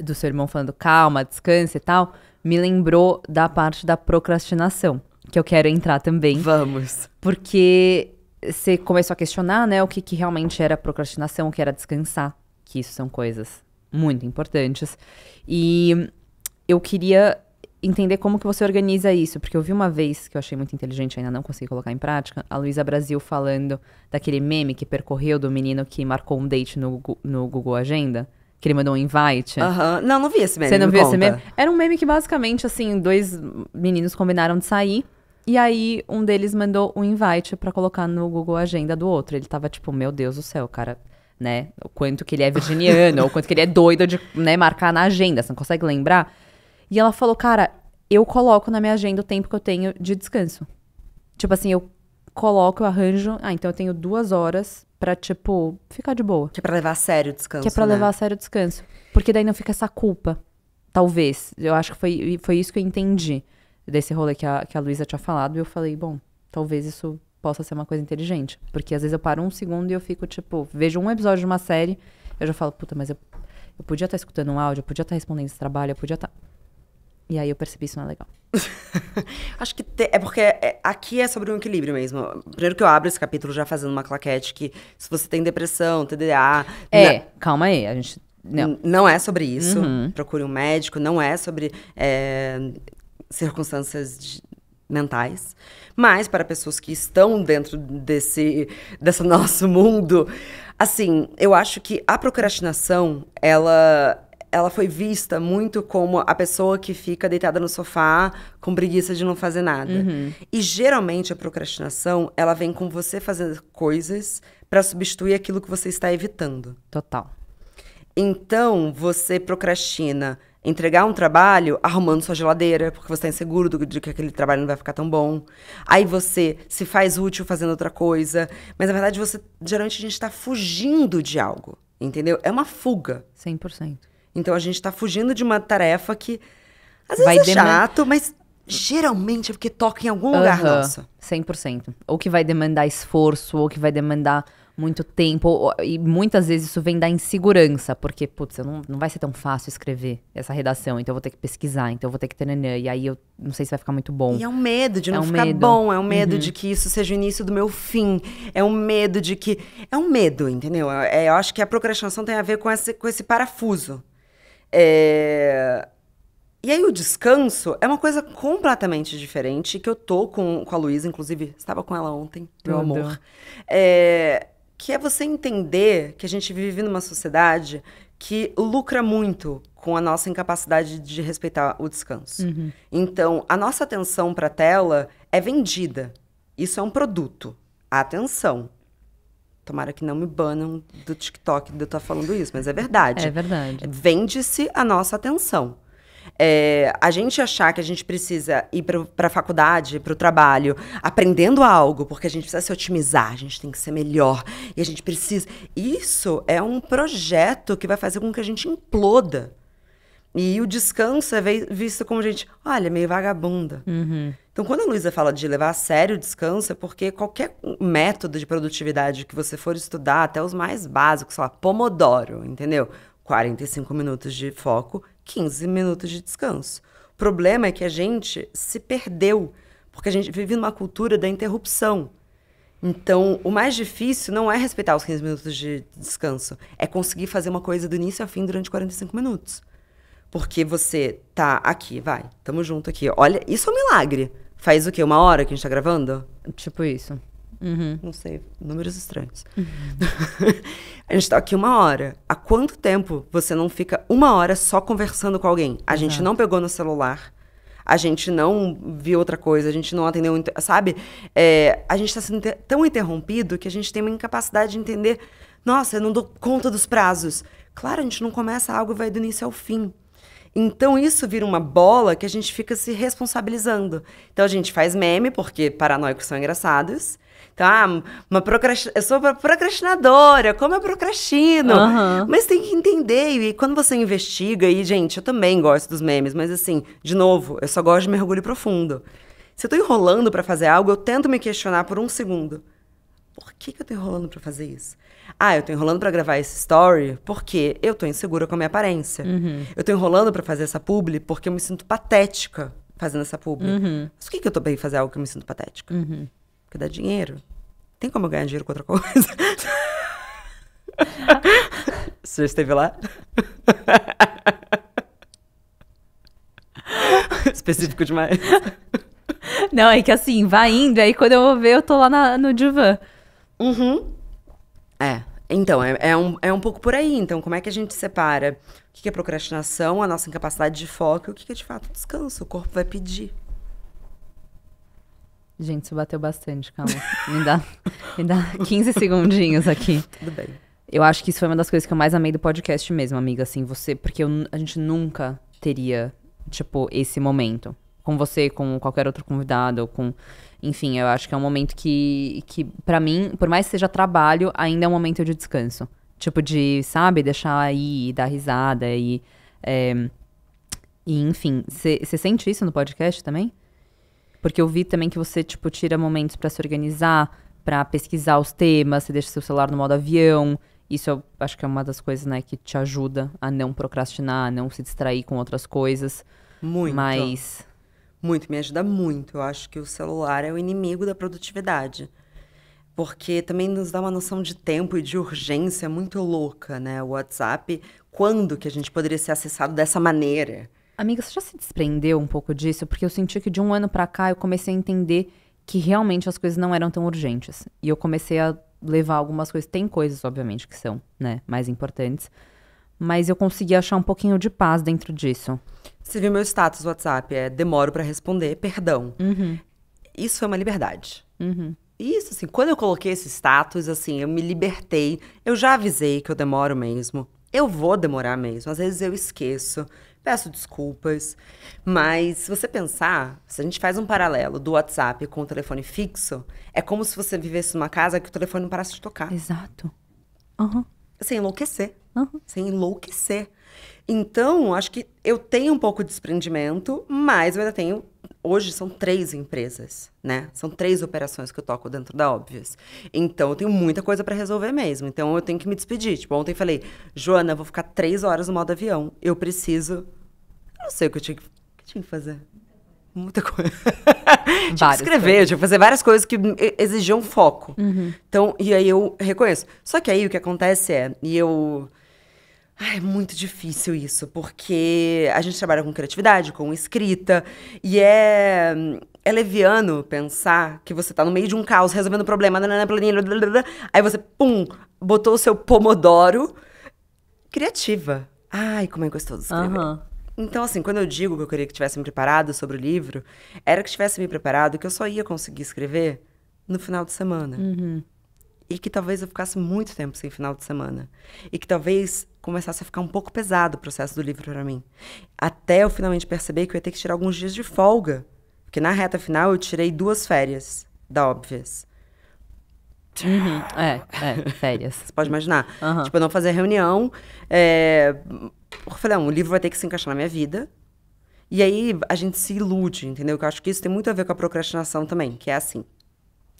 Do seu irmão falando calma, descansa e tal, me lembrou da parte da procrastinação, que eu quero entrar também. Vamos. Porque você começou a questionar, né, o que, que realmente era procrastinação, o que era descansar, que isso são coisas muito importantes. E eu queria entender como que você organiza isso, porque eu vi uma vez que eu achei muito inteligente, ainda não consegui colocar em prática, a Luísa Brasil falando daquele meme que percorreu do menino que marcou um date no, no Google Agenda. Que ele mandou um invite. Aham. Uhum. Não, não vi esse meme. Você não me viu conta. esse meme? Era um meme que basicamente, assim, dois meninos combinaram de sair. E aí, um deles mandou um invite para colocar no Google Agenda do outro. Ele tava tipo, meu Deus do céu, cara né? O quanto que ele é virginiano, ou quanto que ele é doido de né, marcar na agenda. Você não consegue lembrar? E ela falou, cara, eu coloco na minha agenda o tempo que eu tenho de descanso. Tipo assim, eu coloco, eu arranjo. Ah, então eu tenho duas horas pra, tipo, ficar de boa. Que é pra levar a sério o descanso. Que é pra né? levar a sério o descanso. Porque daí não fica essa culpa. Talvez. Eu acho que foi, foi isso que eu entendi desse rolê que a, que a Luísa tinha falado. E eu falei, bom, talvez isso possa ser uma coisa inteligente. Porque às vezes eu paro um segundo e eu fico, tipo, vejo um episódio de uma série, eu já falo, puta, mas eu, eu podia estar tá escutando um áudio, eu podia estar tá respondendo esse trabalho, eu podia estar. Tá... E aí eu percebi isso não é legal. <laughs> Acho que te, é porque é, aqui é sobre um equilíbrio mesmo. Primeiro que eu abro esse capítulo já fazendo uma claquete que se você tem depressão, TDA. É, na... Né? calma aí, a gente. Não. não é sobre isso. Uhum. Procure um médico, não é sobre é, circunstâncias de, mentais. Mas para pessoas que estão dentro desse, desse <laughs> nosso mundo, assim, eu acho que a procrastinação, ela ela foi vista muito como a pessoa que fica deitada no sofá com preguiça de não fazer nada. Uhum. E geralmente a procrastinação, ela vem com você fazendo coisas para substituir aquilo que você está evitando. Total. Então, você procrastina entregar um trabalho arrumando sua geladeira, porque você está inseguro do, de que aquele trabalho não vai ficar tão bom. Aí você se faz útil fazendo outra coisa. Mas na verdade, você geralmente a gente está fugindo de algo. Entendeu? É uma fuga. 100%. Então a gente está fugindo de uma tarefa que às vezes Vai é chato, mas geralmente é porque toca em algum uhum, lugar nosso. 100%. Ou que vai demandar esforço, ou que vai demandar muito tempo. Ou, e muitas vezes isso vem da insegurança, porque, putz, não, não vai ser tão fácil escrever essa redação, então eu vou ter que pesquisar, então eu vou ter que. nanã, e aí eu não sei se vai ficar muito bom. E é um medo de é não um ficar medo. bom, é um medo uhum. de que isso seja o início do meu fim, é um medo de que. É um medo, entendeu? É, eu acho que a procrastinação tem a ver com esse, com esse parafuso. É... E aí o descanso é uma coisa completamente diferente, que eu tô com, com a Luísa, inclusive, estava com ela ontem, meu Tudo. amor. É... Que é você entender que a gente vive numa sociedade que lucra muito com a nossa incapacidade de respeitar o descanso. Uhum. Então, a nossa atenção para a tela é vendida. Isso é um produto. A atenção Tomara que não me banam do TikTok de eu estar tá falando isso, mas é verdade. É verdade. Vende-se a nossa atenção. É, a gente achar que a gente precisa ir para a faculdade, para o trabalho, aprendendo algo, porque a gente precisa se otimizar, a gente tem que ser melhor, e a gente precisa. Isso é um projeto que vai fazer com que a gente imploda. E o descanso é visto como gente, olha, meio vagabunda. Uhum. Então, quando a Luísa fala de levar a sério o descanso, é porque qualquer método de produtividade que você for estudar, até os mais básicos, sei lá, Pomodoro, entendeu? 45 minutos de foco, 15 minutos de descanso. O problema é que a gente se perdeu, porque a gente vive numa cultura da interrupção. Então, o mais difícil não é respeitar os 15 minutos de descanso, é conseguir fazer uma coisa do início ao fim durante 45 minutos. Porque você tá aqui, vai, tamo junto aqui. Olha, isso é um milagre. Faz o quê? Uma hora que a gente tá gravando? Tipo isso. Uhum. Não sei, números estranhos. Uhum. <laughs> a gente tá aqui uma hora. Há quanto tempo você não fica uma hora só conversando com alguém? A Exato. gente não pegou no celular, a gente não viu outra coisa, a gente não atendeu, sabe? É, a gente tá sendo inter tão interrompido que a gente tem uma incapacidade de entender. Nossa, eu não dou conta dos prazos. Claro, a gente não começa algo e vai do início ao fim. Então isso vira uma bola que a gente fica se responsabilizando. Então a gente faz meme, porque paranoicos são engraçados. Então, ah, uma procrast... eu sou uma procrastinadora, como eu procrastino? Uhum. Mas tem que entender, e quando você investiga, e gente, eu também gosto dos memes, mas assim, de novo, eu só gosto de mergulho profundo. Se eu tô enrolando para fazer algo, eu tento me questionar por um segundo. Por que, que eu tô enrolando para fazer isso? Ah, eu tô enrolando para gravar esse story porque eu tô insegura com a minha aparência. Uhum. Eu tô enrolando para fazer essa publi porque eu me sinto patética fazendo essa publi. Uhum. Mas o que, que eu tô bem fazer algo que eu me sinto patética? Uhum. Porque dá dinheiro. Tem como eu ganhar dinheiro com outra coisa? <laughs> Você já esteve lá? <laughs> Específico demais. Não, é que assim, vai indo, aí quando eu vou ver, eu tô lá na, no divã. Uhum. É. Então, é, é, um, é um pouco por aí. Então, como é que a gente separa o que é procrastinação, a nossa incapacidade de foco e o que é de fato descanso? O corpo vai pedir. Gente, isso bateu bastante, calma. Me dá, <laughs> me dá 15 segundinhos aqui. Tudo bem. Eu acho que isso foi uma das coisas que eu mais amei do podcast mesmo, amiga, assim, você, porque eu, a gente nunca teria, tipo, esse momento. Com você, com qualquer outro convidado, ou com enfim, eu acho que é um momento que, que para mim, por mais que seja trabalho, ainda é um momento de descanso. Tipo, de, sabe, deixar aí, dar risada e. É, e enfim, você sente isso no podcast também? Porque eu vi também que você, tipo, tira momentos para se organizar, para pesquisar os temas, você deixa seu celular no modo avião. Isso eu acho que é uma das coisas, né, que te ajuda a não procrastinar, a não se distrair com outras coisas. Muito. Mas muito, me ajuda muito. Eu acho que o celular é o inimigo da produtividade. Porque também nos dá uma noção de tempo e de urgência muito louca, né? O WhatsApp, quando que a gente poderia ser acessado dessa maneira? Amiga, você já se desprendeu um pouco disso? Porque eu senti que de um ano para cá eu comecei a entender que realmente as coisas não eram tão urgentes. E eu comecei a levar algumas coisas. Tem coisas, obviamente, que são, né, mais importantes mas eu consegui achar um pouquinho de paz dentro disso. Você viu meu status no WhatsApp, é demoro para responder, perdão. Uhum. Isso é uma liberdade. Uhum. Isso, assim, quando eu coloquei esse status, assim, eu me libertei. Eu já avisei que eu demoro mesmo. Eu vou demorar mesmo. Às vezes eu esqueço, peço desculpas. Mas se você pensar, se a gente faz um paralelo do WhatsApp com o telefone fixo, é como se você vivesse numa casa que o telefone não parasse de tocar. Exato. Uhum. Assim, enlouquecer. Uhum. enlouquecer. Então, acho que eu tenho um pouco de desprendimento, mas eu ainda tenho. Hoje são três empresas, né? São três operações que eu toco dentro da Óbvios. Então, eu tenho muita coisa para resolver mesmo. Então, eu tenho que me despedir. Tipo, ontem falei, Joana, eu vou ficar três horas no modo avião. Eu preciso. Eu não sei o que eu tinha que, eu tinha que fazer. Muita coisa. <laughs> tinha que escrever, coisas. tinha que fazer várias coisas que exigiam foco. Uhum. Então, e aí eu reconheço. Só que aí o que acontece é, e eu Ai, é muito difícil isso, porque a gente trabalha com criatividade, com escrita, e é, é leviano pensar que você tá no meio de um caos, resolvendo um problema, aí você, pum, botou o seu pomodoro criativa. Ai, como é gostoso escrever. Uhum. Então, assim, quando eu digo que eu queria que tivesse me preparado sobre o livro, era que tivesse me preparado que eu só ia conseguir escrever no final de semana. Uhum e que talvez eu ficasse muito tempo sem final de semana e que talvez começasse a ficar um pouco pesado o processo do livro para mim. Até eu finalmente perceber que eu ia ter que tirar alguns dias de folga, porque na reta final eu tirei duas férias da óbvias. Uhum. É, é, férias. Você pode imaginar. Uhum. Tipo, eu não fazer reunião. É... Eu falei, não, ah, o livro vai ter que se encaixar na minha vida. E aí a gente se ilude, entendeu? que Eu acho que isso tem muito a ver com a procrastinação também, que é assim.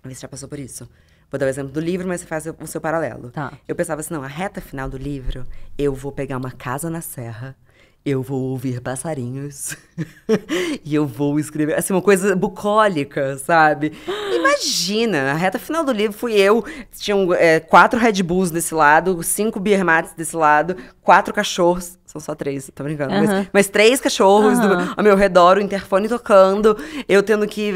Vê se já passou por isso. Vou dar o exemplo do livro, mas você faz o seu paralelo. Tá. Eu pensava assim, não, a reta final do livro, eu vou pegar uma casa na serra eu vou ouvir passarinhos <laughs> e eu vou escrever. Assim, uma coisa bucólica, sabe? Imagina, a reta final do livro fui eu. Tinham é, quatro Red Bulls desse lado, cinco Biermates desse lado, quatro cachorros. São só três, tô brincando. Mas, mas, três cachorros do, ao meu redor, o interfone tocando, eu tendo que.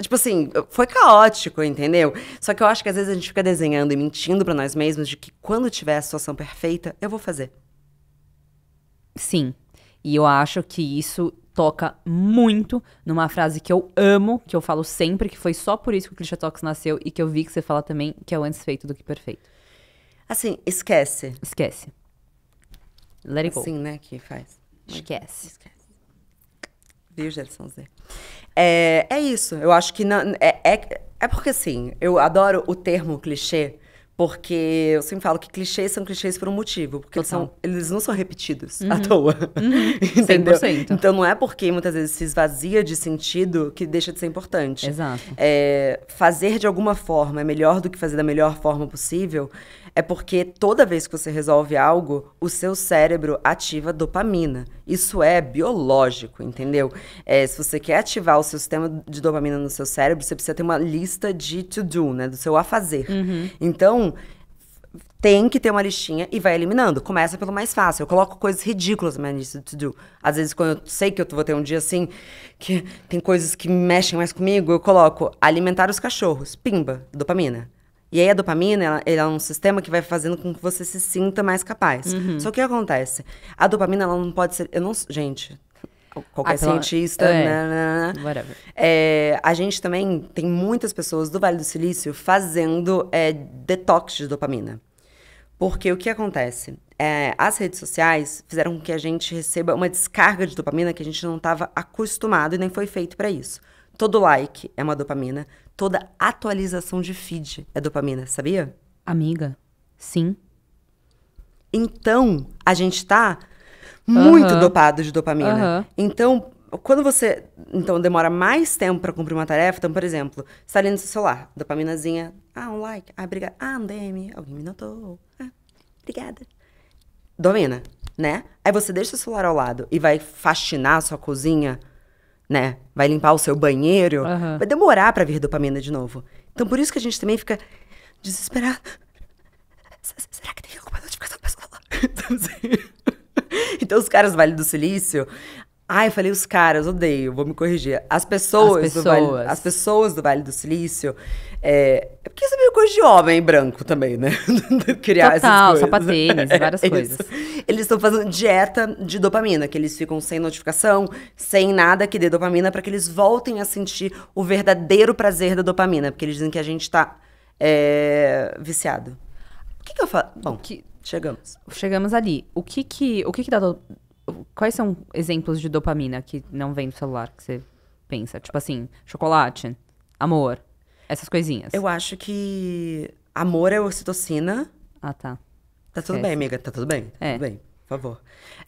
Tipo assim, foi caótico, entendeu? Só que eu acho que às vezes a gente fica desenhando e mentindo para nós mesmos de que quando tiver a situação perfeita, eu vou fazer. Sim. E eu acho que isso toca muito numa frase que eu amo, que eu falo sempre, que foi só por isso que o Clichê Talks nasceu e que eu vi que você fala também, que é o antes feito do que perfeito. Assim, esquece. Esquece. Let it go. Assim, né, que faz. Esquece. Esquece. Viu, Gerson Z? É, é isso. Eu acho que... Não, é, é, é porque, assim, eu adoro o termo clichê, porque eu sempre falo que clichês são clichês por um motivo, porque eles, são, eles não são repetidos uhum. à toa. Uhum. <laughs> Entendeu? 100%. Então não é porque muitas vezes se esvazia de sentido que deixa de ser importante. Exato. É, fazer de alguma forma é melhor do que fazer da melhor forma possível é porque toda vez que você resolve algo, o seu cérebro ativa dopamina. Isso é biológico, entendeu? É, se você quer ativar o seu sistema de dopamina no seu cérebro, você precisa ter uma lista de to-do, né? Do seu a fazer. Uhum. Então, tem que ter uma listinha e vai eliminando. Começa pelo mais fácil. Eu coloco coisas ridículas na minha lista de to do. Às vezes, quando eu sei que eu vou ter um dia assim, que tem coisas que mexem mais comigo, eu coloco alimentar os cachorros, pimba, dopamina. E aí a dopamina, ela, ela, é um sistema que vai fazendo com que você se sinta mais capaz. Uhum. Só que o que acontece? A dopamina, ela não pode ser... Eu não, gente, qualquer ah, cientista, é. Né, né, né, Whatever. É, a gente também tem muitas pessoas do Vale do Silício fazendo é, detox de dopamina. Porque o que acontece? É, as redes sociais fizeram com que a gente receba uma descarga de dopamina que a gente não estava acostumado e nem foi feito para isso. Todo like é uma dopamina, Toda atualização de feed é dopamina, sabia? Amiga, sim. Então, a gente tá muito uhum. dopado de dopamina. Uhum. Então, quando você então demora mais tempo para cumprir uma tarefa, então, por exemplo, tá ali no seu celular, dopaminazinha, ah, um like, ah, obrigada, ah, um DM, alguém me notou, ah, obrigada. Domina, né? Aí você deixa o celular ao lado e vai faxinar a sua cozinha né? Vai limpar o seu banheiro, uhum. vai demorar para vir dopamina de novo. Então por isso que a gente também fica desesperado. Será que tem alguma notificação do celular? <laughs> Então, assim, <laughs> então os caras do Vale do Silício, Ai, ah, eu falei os caras, odeio, vou me corrigir. As pessoas, as pessoas. Do, vale, as pessoas do Vale do Silício. É, é porque isso é meio coisa de homem branco também, né? <laughs> Criar Total, essas coisas. sapatênis, <laughs> é várias é, coisas. Eles estão fazendo dieta de dopamina, que eles ficam sem notificação, sem nada que dê dopamina, para que eles voltem a sentir o verdadeiro prazer da dopamina. Porque eles dizem que a gente tá é, viciado. O que, que eu falo? Bom, que... chegamos. Chegamos ali. O que que, o que, que dá do Quais são exemplos de dopamina que não vem do celular que você pensa? Tipo assim, chocolate, amor, essas coisinhas. Eu acho que amor é ocitocina. Ah, tá. Tá tudo Esquece. bem, amiga, tá tudo bem. Tá é. Tudo bem, por favor.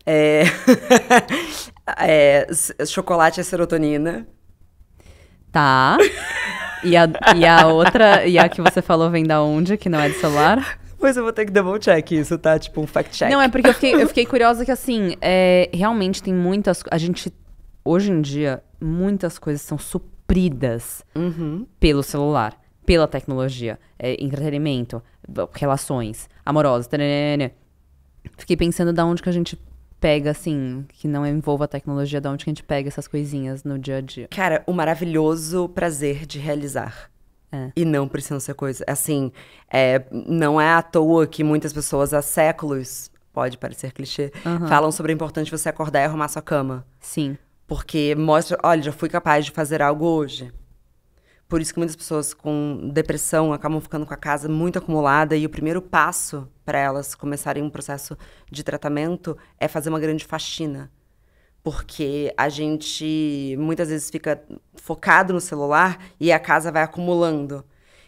É... <laughs> é... Chocolate é serotonina. Tá. E a, e a outra, e a que você falou vem da onde, que não é do celular? <laughs> pois eu vou ter que double check isso, tá? Tipo um fact check. Não, é porque eu fiquei, eu fiquei <laughs> curiosa que, assim, é, realmente tem muitas. A gente, hoje em dia, muitas coisas são supridas uhum. pelo celular, pela tecnologia, é, entretenimento, relações amorosas. Tararana. Fiquei pensando da onde que a gente pega, assim, que não envolva a tecnologia, da onde que a gente pega essas coisinhas no dia a dia. Cara, o maravilhoso prazer de realizar. É. E não precisam ser coisas. Assim, é, não é à toa que muitas pessoas há séculos, pode parecer clichê, uhum. falam sobre a importância de você acordar e arrumar sua cama. Sim. Porque mostra, olha, já fui capaz de fazer algo hoje. Por isso que muitas pessoas com depressão acabam ficando com a casa muito acumulada e o primeiro passo para elas começarem um processo de tratamento é fazer uma grande faxina porque a gente muitas vezes fica focado no celular e a casa vai acumulando.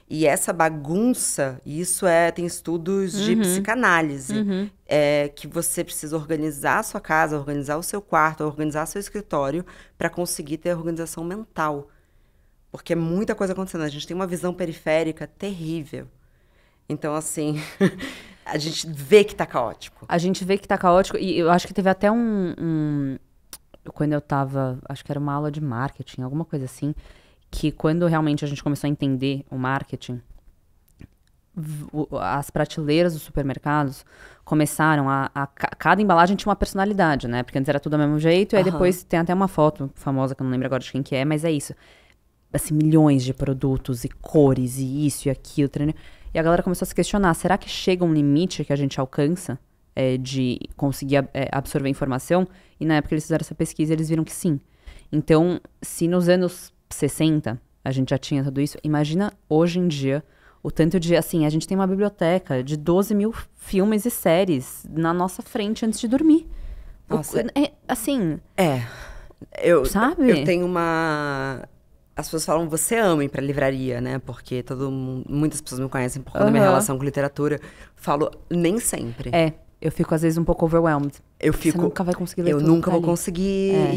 E essa bagunça, isso é tem estudos uhum. de psicanálise, uhum. é, que você precisa organizar a sua casa, organizar o seu quarto, organizar seu escritório para conseguir ter organização mental. Porque é muita coisa acontecendo, a gente tem uma visão periférica terrível. Então assim, <laughs> a gente vê que tá caótico. A gente vê que tá caótico e eu acho que teve até um, um quando eu tava, acho que era uma aula de marketing, alguma coisa assim, que quando realmente a gente começou a entender o marketing, as prateleiras dos supermercados começaram a, a, cada embalagem tinha uma personalidade, né? Porque antes era tudo do mesmo jeito e aí uhum. depois tem até uma foto famosa que eu não lembro agora de quem que é, mas é isso. Assim, milhões de produtos e cores e isso e aquilo, treino. E a galera começou a se questionar, será que chega um limite que a gente alcança? é, de conseguir é, absorver informação. E na época eles fizeram essa pesquisa eles viram que sim. Então, se nos anos 60 a gente já tinha tudo isso, imagina hoje em dia o tanto de. Assim, a gente tem uma biblioteca de 12 mil filmes e séries na nossa frente antes de dormir. Nossa. O, é, assim. É. Eu, sabe? Eu tenho uma. As pessoas falam, você ama ir pra livraria, né? Porque todo mundo, muitas pessoas me conhecem por conta uhum. da minha relação com literatura. Falo, nem sempre. É, eu fico às vezes um pouco overwhelmed. Eu fico. Você nunca vai conseguir ler Eu tudo nunca tá vou ali. conseguir. É.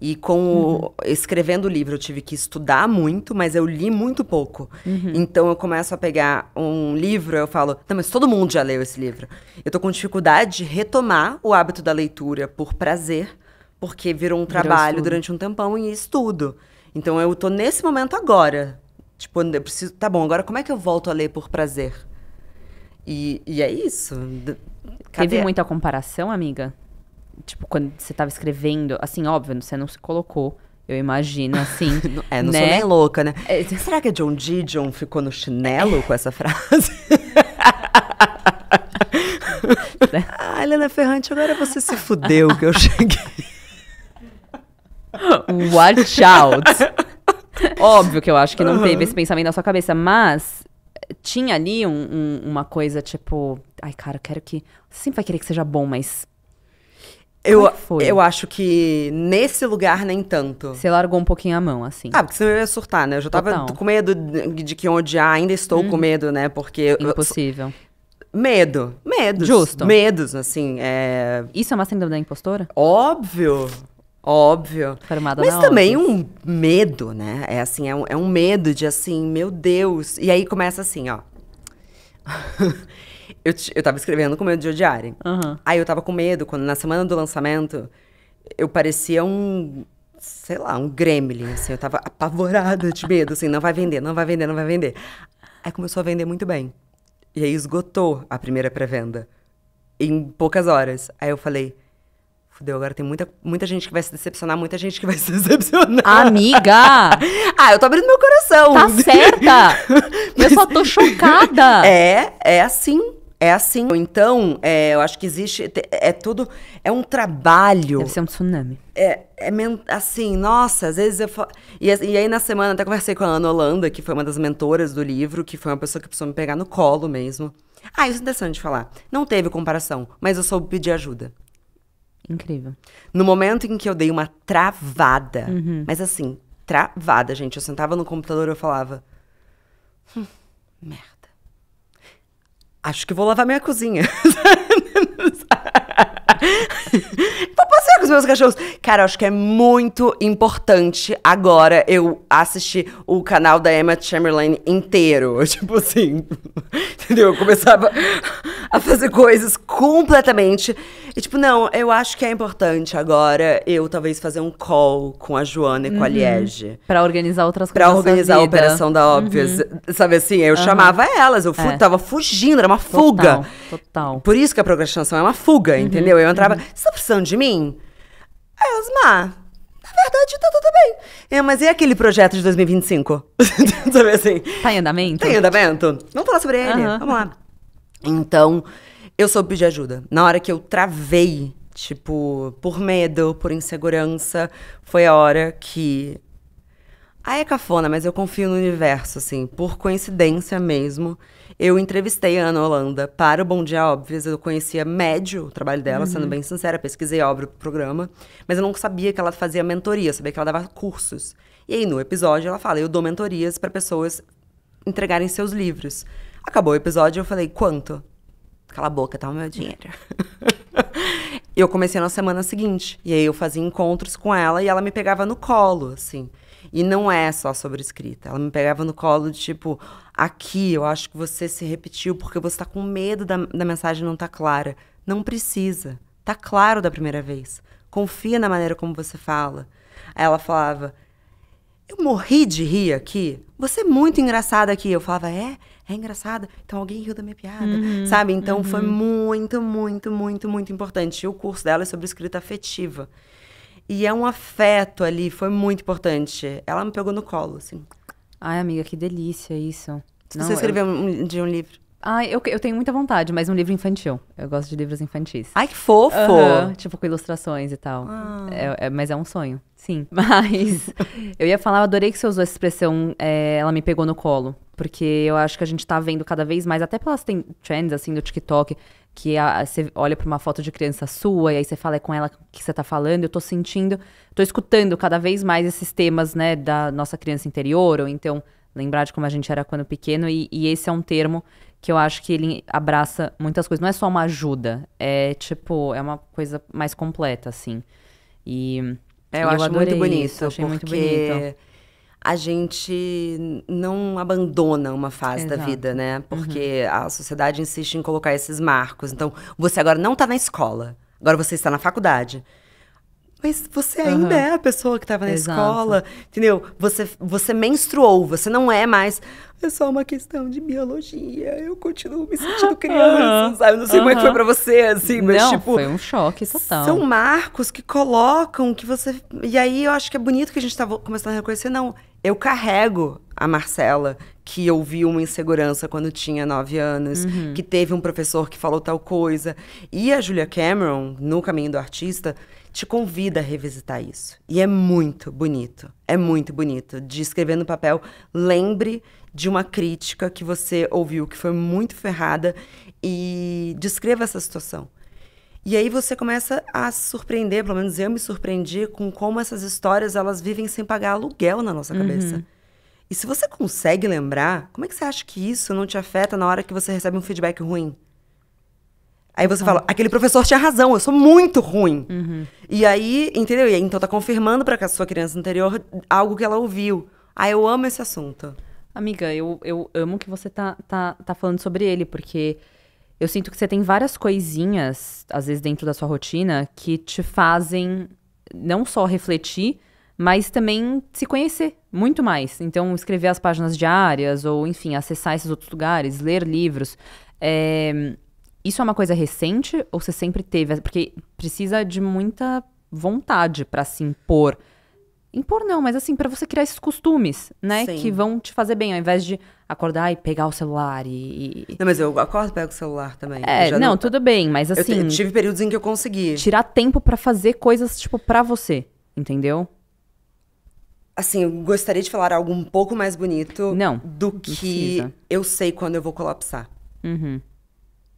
E, e, com uhum. o, escrevendo o livro, eu tive que estudar muito, mas eu li muito pouco. Uhum. Então eu começo a pegar um livro, eu falo, não, mas todo mundo já leu esse livro. Eu tô com dificuldade de retomar o hábito da leitura por prazer, porque virou um trabalho durante um tempão e estudo. Então eu tô nesse momento agora. Tipo, eu preciso. Tá bom, agora como é que eu volto a ler por prazer? E, e é isso. Cadê? Teve muita comparação, amiga? Tipo, quando você tava escrevendo, assim, óbvio, você não se colocou. Eu imagino, assim. <laughs> é, não né? sou nem louca, né? É... Será que a John Didion ficou no chinelo com essa frase? <laughs> ah, Helena Ferrante, agora você se fudeu que eu cheguei. Watch out! <laughs> Óbvio que eu acho que não teve esse pensamento na sua cabeça, mas tinha ali um, um, uma coisa tipo. Ai, cara, eu quero que. Você sempre vai querer que seja bom, mas. Eu, é eu acho que nesse lugar nem tanto. Você largou um pouquinho a mão, assim. Ah, porque senão eu ia surtar, né? Eu já tava Total. com medo de que odiar, ainda estou hum. com uhum. medo, né? Porque. Impossível. Medo. Medos. Justo. Medos, assim. É... Isso é uma síndrome da impostora? Óbvio. Óbvio. Formada Mas também um medo, né? É assim, é um, é um medo de assim, meu Deus. E aí começa assim, ó. <laughs> eu, eu tava escrevendo com medo de odiarem. Uhum. Aí eu tava com medo, quando na semana do lançamento, eu parecia um, sei lá, um gremlin, assim. Eu tava apavorada de medo, assim, não vai vender, não vai vender, não vai vender. Aí começou a vender muito bem. E aí esgotou a primeira pré-venda. Em poucas horas. Aí eu falei fudeu, agora tem muita, muita gente que vai se decepcionar, muita gente que vai se <laughs> decepcionar. Amiga! <laughs> ah, eu tô abrindo meu coração. Tá certa! Mas... Eu só tô <laughs> chocada. É, é assim. É assim. Então, é, eu acho que existe. É tudo. É um trabalho. Deve ser um tsunami. É, é assim, nossa, às vezes eu falo. E, e, aí na semana até conversei com a Ana Holanda, que foi uma das mentoras do livro, que foi uma pessoa que precisou me pegar no colo mesmo. Ah, isso é interessante de falar. Não teve comparação, mas eu soube pedir ajuda. Incrível. No momento em que eu dei uma travada, uhum. mas assim, travada, gente. Eu sentava no computador e eu falava. Hum, merda. Acho que vou lavar minha cozinha. <laughs> <laughs> passear com os meus cachorros. Cara, acho que é muito importante agora eu assistir o canal da Emma Chamberlain inteiro. <laughs> Tipo assim, entendeu? Eu começava a fazer coisas completamente. E tipo, não, eu acho que é importante agora eu talvez fazer um call com a Joana e com uhum. a Liege. Pra organizar outras coisas. Pra organizar a operação da uhum. Óbvias. Uhum. Sabe assim, eu uhum. chamava elas, eu fu é. tava fugindo, era uma fuga. Total, total. Por isso que a procrastinação é uma fuga, uhum. entendeu? Eu entrava, uhum. você tá precisando de mim? Aí é, Osmar, na verdade, tá tudo bem. É, mas e aquele projeto de 2025? <laughs> Sabe assim? Tá em andamento? Tá em andamento. Vamos falar sobre ele. Uhum. Vamos lá. Então, eu soube pedir ajuda. Na hora que eu travei, tipo, por medo, por insegurança, foi a hora que. Ai, é cafona, mas eu confio no universo, assim, por coincidência mesmo. Eu entrevistei a Ana Holanda para o Bom Dia Óbvio. Eu conhecia médio o trabalho dela, uhum. sendo bem sincera. Pesquisei, óbvio, o programa. Mas eu não sabia que ela fazia mentoria, sabia que ela dava cursos. E aí, no episódio, ela fala: eu dou mentorias para pessoas entregarem seus livros. Acabou o episódio, eu falei: quanto? Cala a boca, tá o meu dinheiro. <laughs> eu comecei na semana seguinte. E aí eu fazia encontros com ela e ela me pegava no colo, assim. E não é só sobre escrita. Ela me pegava no colo de tipo, aqui eu acho que você se repetiu porque você tá com medo da, da mensagem não tá clara. Não precisa. Tá claro da primeira vez. Confia na maneira como você fala. Aí ela falava, eu morri de rir aqui. Você é muito engraçada aqui. Eu falava, é? É engraçada? Então alguém riu da minha piada, uhum, sabe? Então uhum. foi muito, muito, muito, muito importante. E o curso dela é sobre escrita afetiva. E é um afeto ali, foi muito importante. Ela me pegou no colo, assim. Ai, amiga, que delícia isso. Não, você escreveu eu... um, de um livro. Ai, eu, eu tenho muita vontade, mas um livro infantil. Eu gosto de livros infantis. Ai, que fofo! Uhum, tipo, com ilustrações e tal. Ah. É, é, mas é um sonho, sim. <laughs> Mas eu ia falar, eu adorei que você usou essa expressão, é, ela me pegou no colo. Porque eu acho que a gente tá vendo cada vez mais, até pelas trends, assim, do TikTok, que a, você olha para uma foto de criança sua e aí você fala é com ela que você está falando, eu estou sentindo, estou escutando cada vez mais esses temas, né, da nossa criança interior, ou então lembrar de como a gente era quando pequeno, e, e esse é um termo que eu acho que ele abraça muitas coisas, não é só uma ajuda, é tipo, é uma coisa mais completa, assim. E é, eu, eu acho muito bonito, isso, achei porque... muito bonito a gente não abandona uma fase Exato. da vida, né? Uhum. Porque uhum. a sociedade insiste em colocar esses marcos. Então, você agora não está na escola, agora você está na faculdade. Mas você ainda uhum. é a pessoa que estava na Exato. escola, entendeu? Você, você menstruou, você não é mais. É só uma questão de biologia. Eu continuo me sentindo <laughs> criança, uhum. sabe? Não sei uhum. como é que foi pra você, assim, mas não, tipo. Foi um choque total. São marcos que colocam que você. E aí eu acho que é bonito que a gente tá começando a reconhecer, não eu carrego a Marcela, que ouviu uma insegurança quando tinha nove anos, uhum. que teve um professor que falou tal coisa. E a Julia Cameron, no Caminho do Artista, te convida a revisitar isso. E é muito bonito. É muito bonito. De escrever no papel, lembre de uma crítica que você ouviu que foi muito ferrada e descreva essa situação. E aí você começa a se surpreender, pelo menos eu me surpreendi com como essas histórias elas vivem sem pagar aluguel na nossa uhum. cabeça. Uhum. E se você consegue lembrar, como é que você acha que isso não te afeta na hora que você recebe um feedback ruim? Aí você fala, uhum. aquele professor tinha razão, eu sou muito ruim. Uhum. E aí, entendeu? E aí, então tá confirmando para sua criança anterior algo que ela ouviu. Ah, eu amo esse assunto. Amiga, eu, eu amo que você tá, tá, tá falando sobre ele, porque eu sinto que você tem várias coisinhas, às vezes dentro da sua rotina, que te fazem não só refletir, mas também se conhecer muito mais. Então, escrever as páginas diárias, ou enfim, acessar esses outros lugares, ler livros. É... Isso é uma coisa recente ou você sempre teve? Porque precisa de muita vontade para se impor impor não, mas assim, para você criar esses costumes, né? Sim. Que vão te fazer bem, ao invés de acordar e pegar o celular e. Não, mas eu acordo e pego o celular também. É, não, não, tudo bem, mas assim. Eu, tive períodos em que eu consegui. Tirar tempo para fazer coisas, tipo, para você, entendeu? Assim, eu gostaria de falar algo um pouco mais bonito não, do que precisa. eu sei quando eu vou colapsar. Uhum.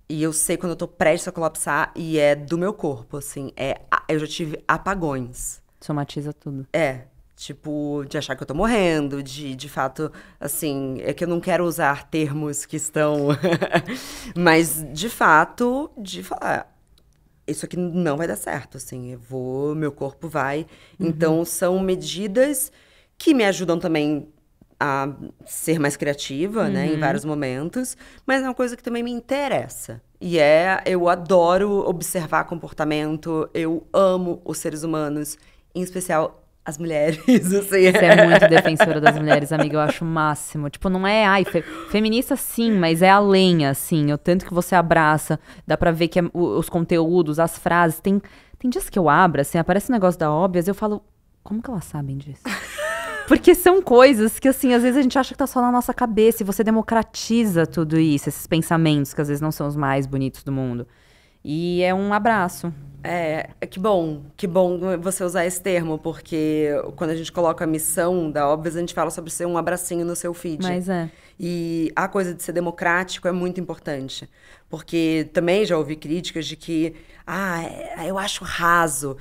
E eu sei quando eu tô prestes a colapsar e é do meu corpo, assim. É, eu já tive apagões Somatiza tudo. É. Tipo, de achar que eu tô morrendo, de, de fato, assim, é que eu não quero usar termos que estão. <laughs> Mas, de fato, de falar, isso aqui não vai dar certo, assim, eu vou, meu corpo vai. Uhum. Então, são medidas que me ajudam também a ser mais criativa, uhum. né, em uhum. vários momentos, mas é uma coisa que também me interessa. E é, eu adoro observar comportamento, eu amo os seres humanos, em especial as mulheres, assim. <laughs> Você é muito defensora das mulheres, amiga, eu acho o máximo. Tipo, não é, ai, fe, feminista sim, mas é a lenha assim. O tanto que você abraça, dá pra ver que é, os conteúdos, as frases, tem, tem dias que eu abro, assim, aparece um negócio da óbvia eu falo, como que elas sabem disso? <laughs> Porque são coisas que, assim, às vezes a gente acha que tá só na nossa cabeça e você democratiza tudo isso, esses pensamentos que às vezes não são os mais bonitos do mundo. E é um abraço. É, é, que bom, que bom você usar esse termo, porque quando a gente coloca a missão da Óbvias, a gente fala sobre ser um abracinho no seu feed. Mas é. E a coisa de ser democrático é muito importante, porque também já ouvi críticas de que, ah, é, eu acho raso,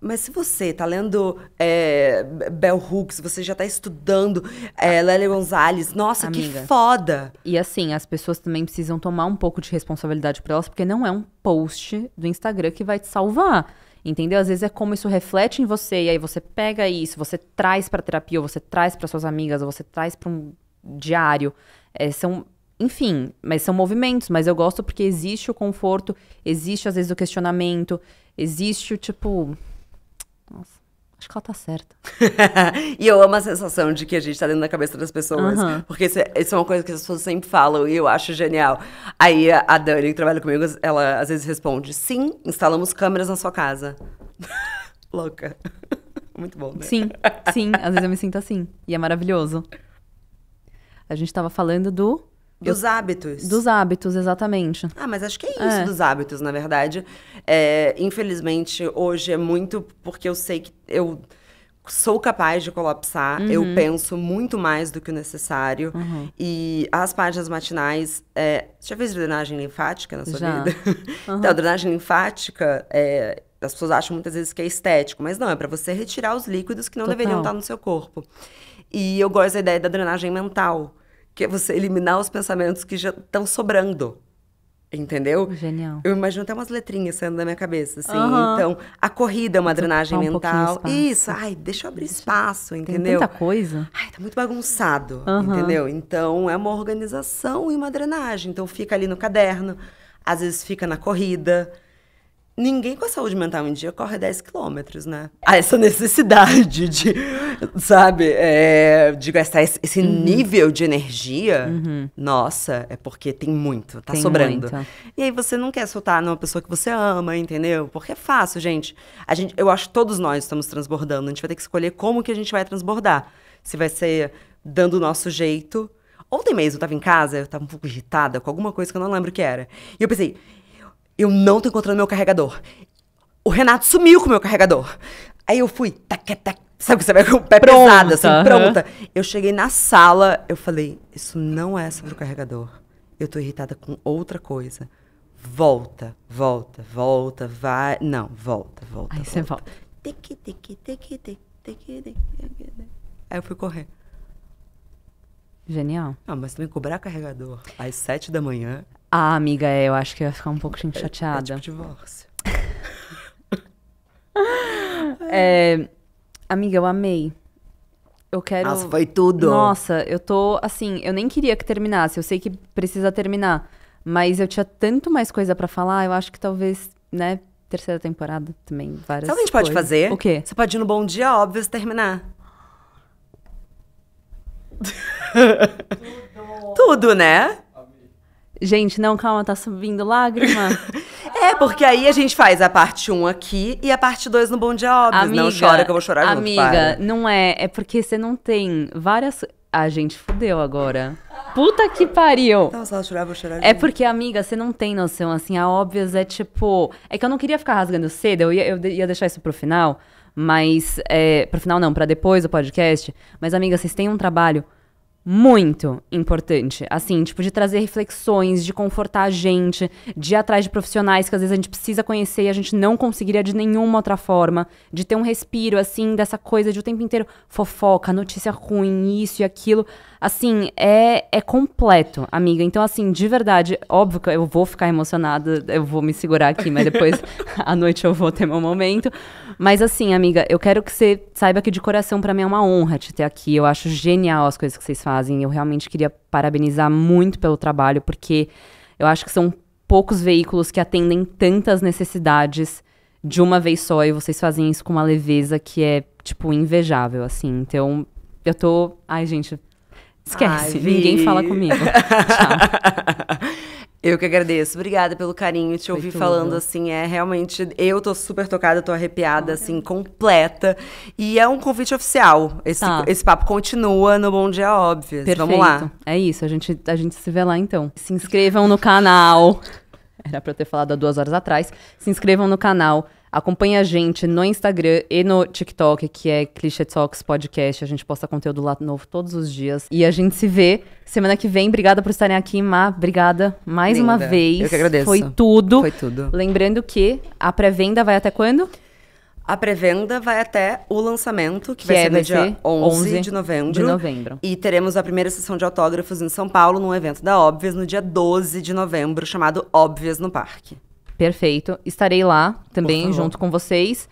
mas se você tá lendo é, Bell Hooks, você já tá estudando é, Lélia Gonzalez, nossa, Amiga. que foda! E assim, as pessoas também precisam tomar um pouco de responsabilidade por elas, porque não é um post do Instagram que vai te salvar. Entendeu? Às vezes é como isso reflete em você, e aí você pega isso, você traz para terapia, ou você traz para suas amigas, ou você traz para um diário. É, são enfim, mas são movimentos, mas eu gosto porque existe o conforto, existe às vezes o questionamento, existe o tipo, nossa. Acho que ela tá certa. <laughs> e eu amo a sensação de que a gente tá dentro da cabeça das pessoas. Uhum. Porque isso é, isso é, uma coisa que as pessoas sempre falam e eu acho genial. Aí a Dani, que trabalha comigo, ela às vezes responde: sim, instalamos câmeras na sua casa. <laughs> Louca. <laughs> Muito bom, né? Sim, sim. Às vezes eu me sinto assim. E é maravilhoso. A gente tava falando do dos eu, hábitos. Dos hábitos, exatamente. Ah, mas acho que é isso é. dos hábitos, na verdade. É, infelizmente, hoje é muito porque eu sei que eu sou capaz de colapsar, uhum. eu penso muito mais do que o necessário. Uhum. E as páginas matinais. É, você já fez drenagem linfática na sua já. vida? Uhum. <laughs> Então, a drenagem linfática. É, as pessoas acham muitas vezes que é estético, mas não, é para você retirar os líquidos que não Total. deveriam estar no seu corpo. E eu gosto da ideia da drenagem mental que é você eliminar os pensamentos que já estão sobrando. Entendeu? Genial. Eu imagino até umas letrinhas saindo da minha cabeça, assim. Uhum. Então, a corrida é uma drenagem um mental. Isso, ai, deixa eu abrir deixa... espaço, entendeu? Tem tanta coisa. Ai, tá muito bagunçado, uhum. entendeu? Então, é uma organização e uma drenagem. Então, fica ali no caderno, às vezes fica na corrida ninguém com a saúde mental em dia corre 10 quilômetros, né? Ah, essa necessidade de, sabe, é, de gastar esse uhum. nível de energia. Uhum. Nossa, é porque tem muito, tá tem sobrando. Muito. E aí você não quer soltar numa pessoa que você ama, entendeu? Porque é fácil, gente. A gente eu acho que todos nós estamos transbordando. A gente vai ter que escolher como que a gente vai transbordar. Se vai ser dando o nosso jeito. Ontem mesmo eu tava em casa, eu tava um pouco irritada com alguma coisa que eu não lembro o que era. E eu pensei, eu não tô encontrando meu carregador. O Renato sumiu com o meu carregador. Aí eu fui, taca, taca, sabe que você vai com o pé pronta, pesado, assim, uhum. pronta. Eu cheguei na sala, eu falei, isso não é sobre o carregador. Eu tô irritada com outra coisa. Volta, volta, volta, vai. Não, volta, volta. Aí volta. você volta. Tiqui, tiqui, tiqui, tiqui, tiqui, tiqui, Aí eu fui correr. Genial. Ah, mas também cobrar carregador às sete da manhã ah, amiga, é, eu acho que eu ia ficar um pouco chateada. É, é tipo divórcio. <laughs> é, amiga, eu amei. Eu quero. Nossa, foi tudo. Nossa, eu tô assim, eu nem queria que terminasse. Eu sei que precisa terminar. Mas eu tinha tanto mais coisa para falar, eu acho que talvez, né, terceira temporada também, várias coisas. a gente coisas. pode fazer? O quê? Você pode ir no Bom Dia Óbvio terminar. Tudo. <laughs> tudo, né? Gente, não, calma, tá subindo lágrima. <laughs> é, porque aí a gente faz a parte 1 um aqui e a parte 2 no Bom Dia Óbvio. Amiga, não chora que eu vou chorar junto, Amiga, não é. É porque você não tem várias... A ah, gente fudeu agora. Puta que pariu. Nossa, tá, ela chorar, vou chorar. É porque, amiga, você não tem noção, assim, a óbvias é tipo... É que eu não queria ficar rasgando cedo, eu ia, eu ia deixar isso pro final, mas... É, pro final não, para depois do podcast. Mas, amiga, vocês têm um trabalho muito importante, assim, tipo, de trazer reflexões, de confortar a gente, de ir atrás de profissionais que às vezes a gente precisa conhecer e a gente não conseguiria de nenhuma outra forma, de ter um respiro, assim, dessa coisa de o tempo inteiro fofoca, notícia ruim, isso e aquilo assim, é, é completo, amiga. Então, assim, de verdade, óbvio que eu vou ficar emocionada, eu vou me segurar aqui, mas depois <laughs> à noite eu vou ter meu momento. Mas, assim, amiga, eu quero que você saiba que de coração, para mim é uma honra te ter aqui. Eu acho genial as coisas que vocês fazem. Eu realmente queria parabenizar muito pelo trabalho, porque eu acho que são poucos veículos que atendem tantas necessidades de uma vez só e vocês fazem isso com uma leveza que é, tipo, invejável, assim. Então, eu tô. Ai, gente, Esquece, Ai, ninguém fala comigo. <laughs> Tchau. Eu que agradeço. Obrigada pelo carinho. Te ouvir falando assim, é realmente. Eu tô super tocada, tô arrepiada, assim, completa. E é um convite oficial. Esse, tá. esse papo continua no Bom Dia Óbvio. Vamos lá. É isso, a gente, a gente se vê lá então. Se inscrevam no canal. Era pra eu ter falado há duas horas atrás. Se inscrevam no canal. Acompanhe a gente no Instagram e no TikTok, que é Clichê Talks Podcast. A gente posta conteúdo lá novo todos os dias. E a gente se vê semana que vem. Obrigada por estarem aqui, Má. Obrigada mais Linda. uma vez. Eu que agradeço. Foi tudo. Foi tudo. Lembrando que a pré-venda vai até quando? A pré-venda vai até o lançamento, que, que vai é, ser no dia ser 11, 11 de, novembro, de novembro. E teremos a primeira sessão de autógrafos em São Paulo, num evento da Óbvias, no dia 12 de novembro, chamado Óbvias no Parque. Perfeito. Estarei lá também junto com vocês.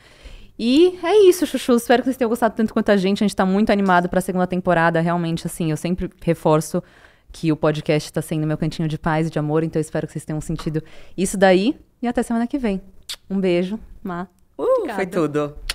E é isso, Chuchu. Espero que vocês tenham gostado tanto quanto a gente. A gente tá muito animado pra segunda temporada. Realmente, assim, eu sempre reforço que o podcast tá sendo meu cantinho de paz e de amor. Então, espero que vocês tenham sentido isso daí. E até semana que vem. Um beijo. Má. Uh, foi tudo.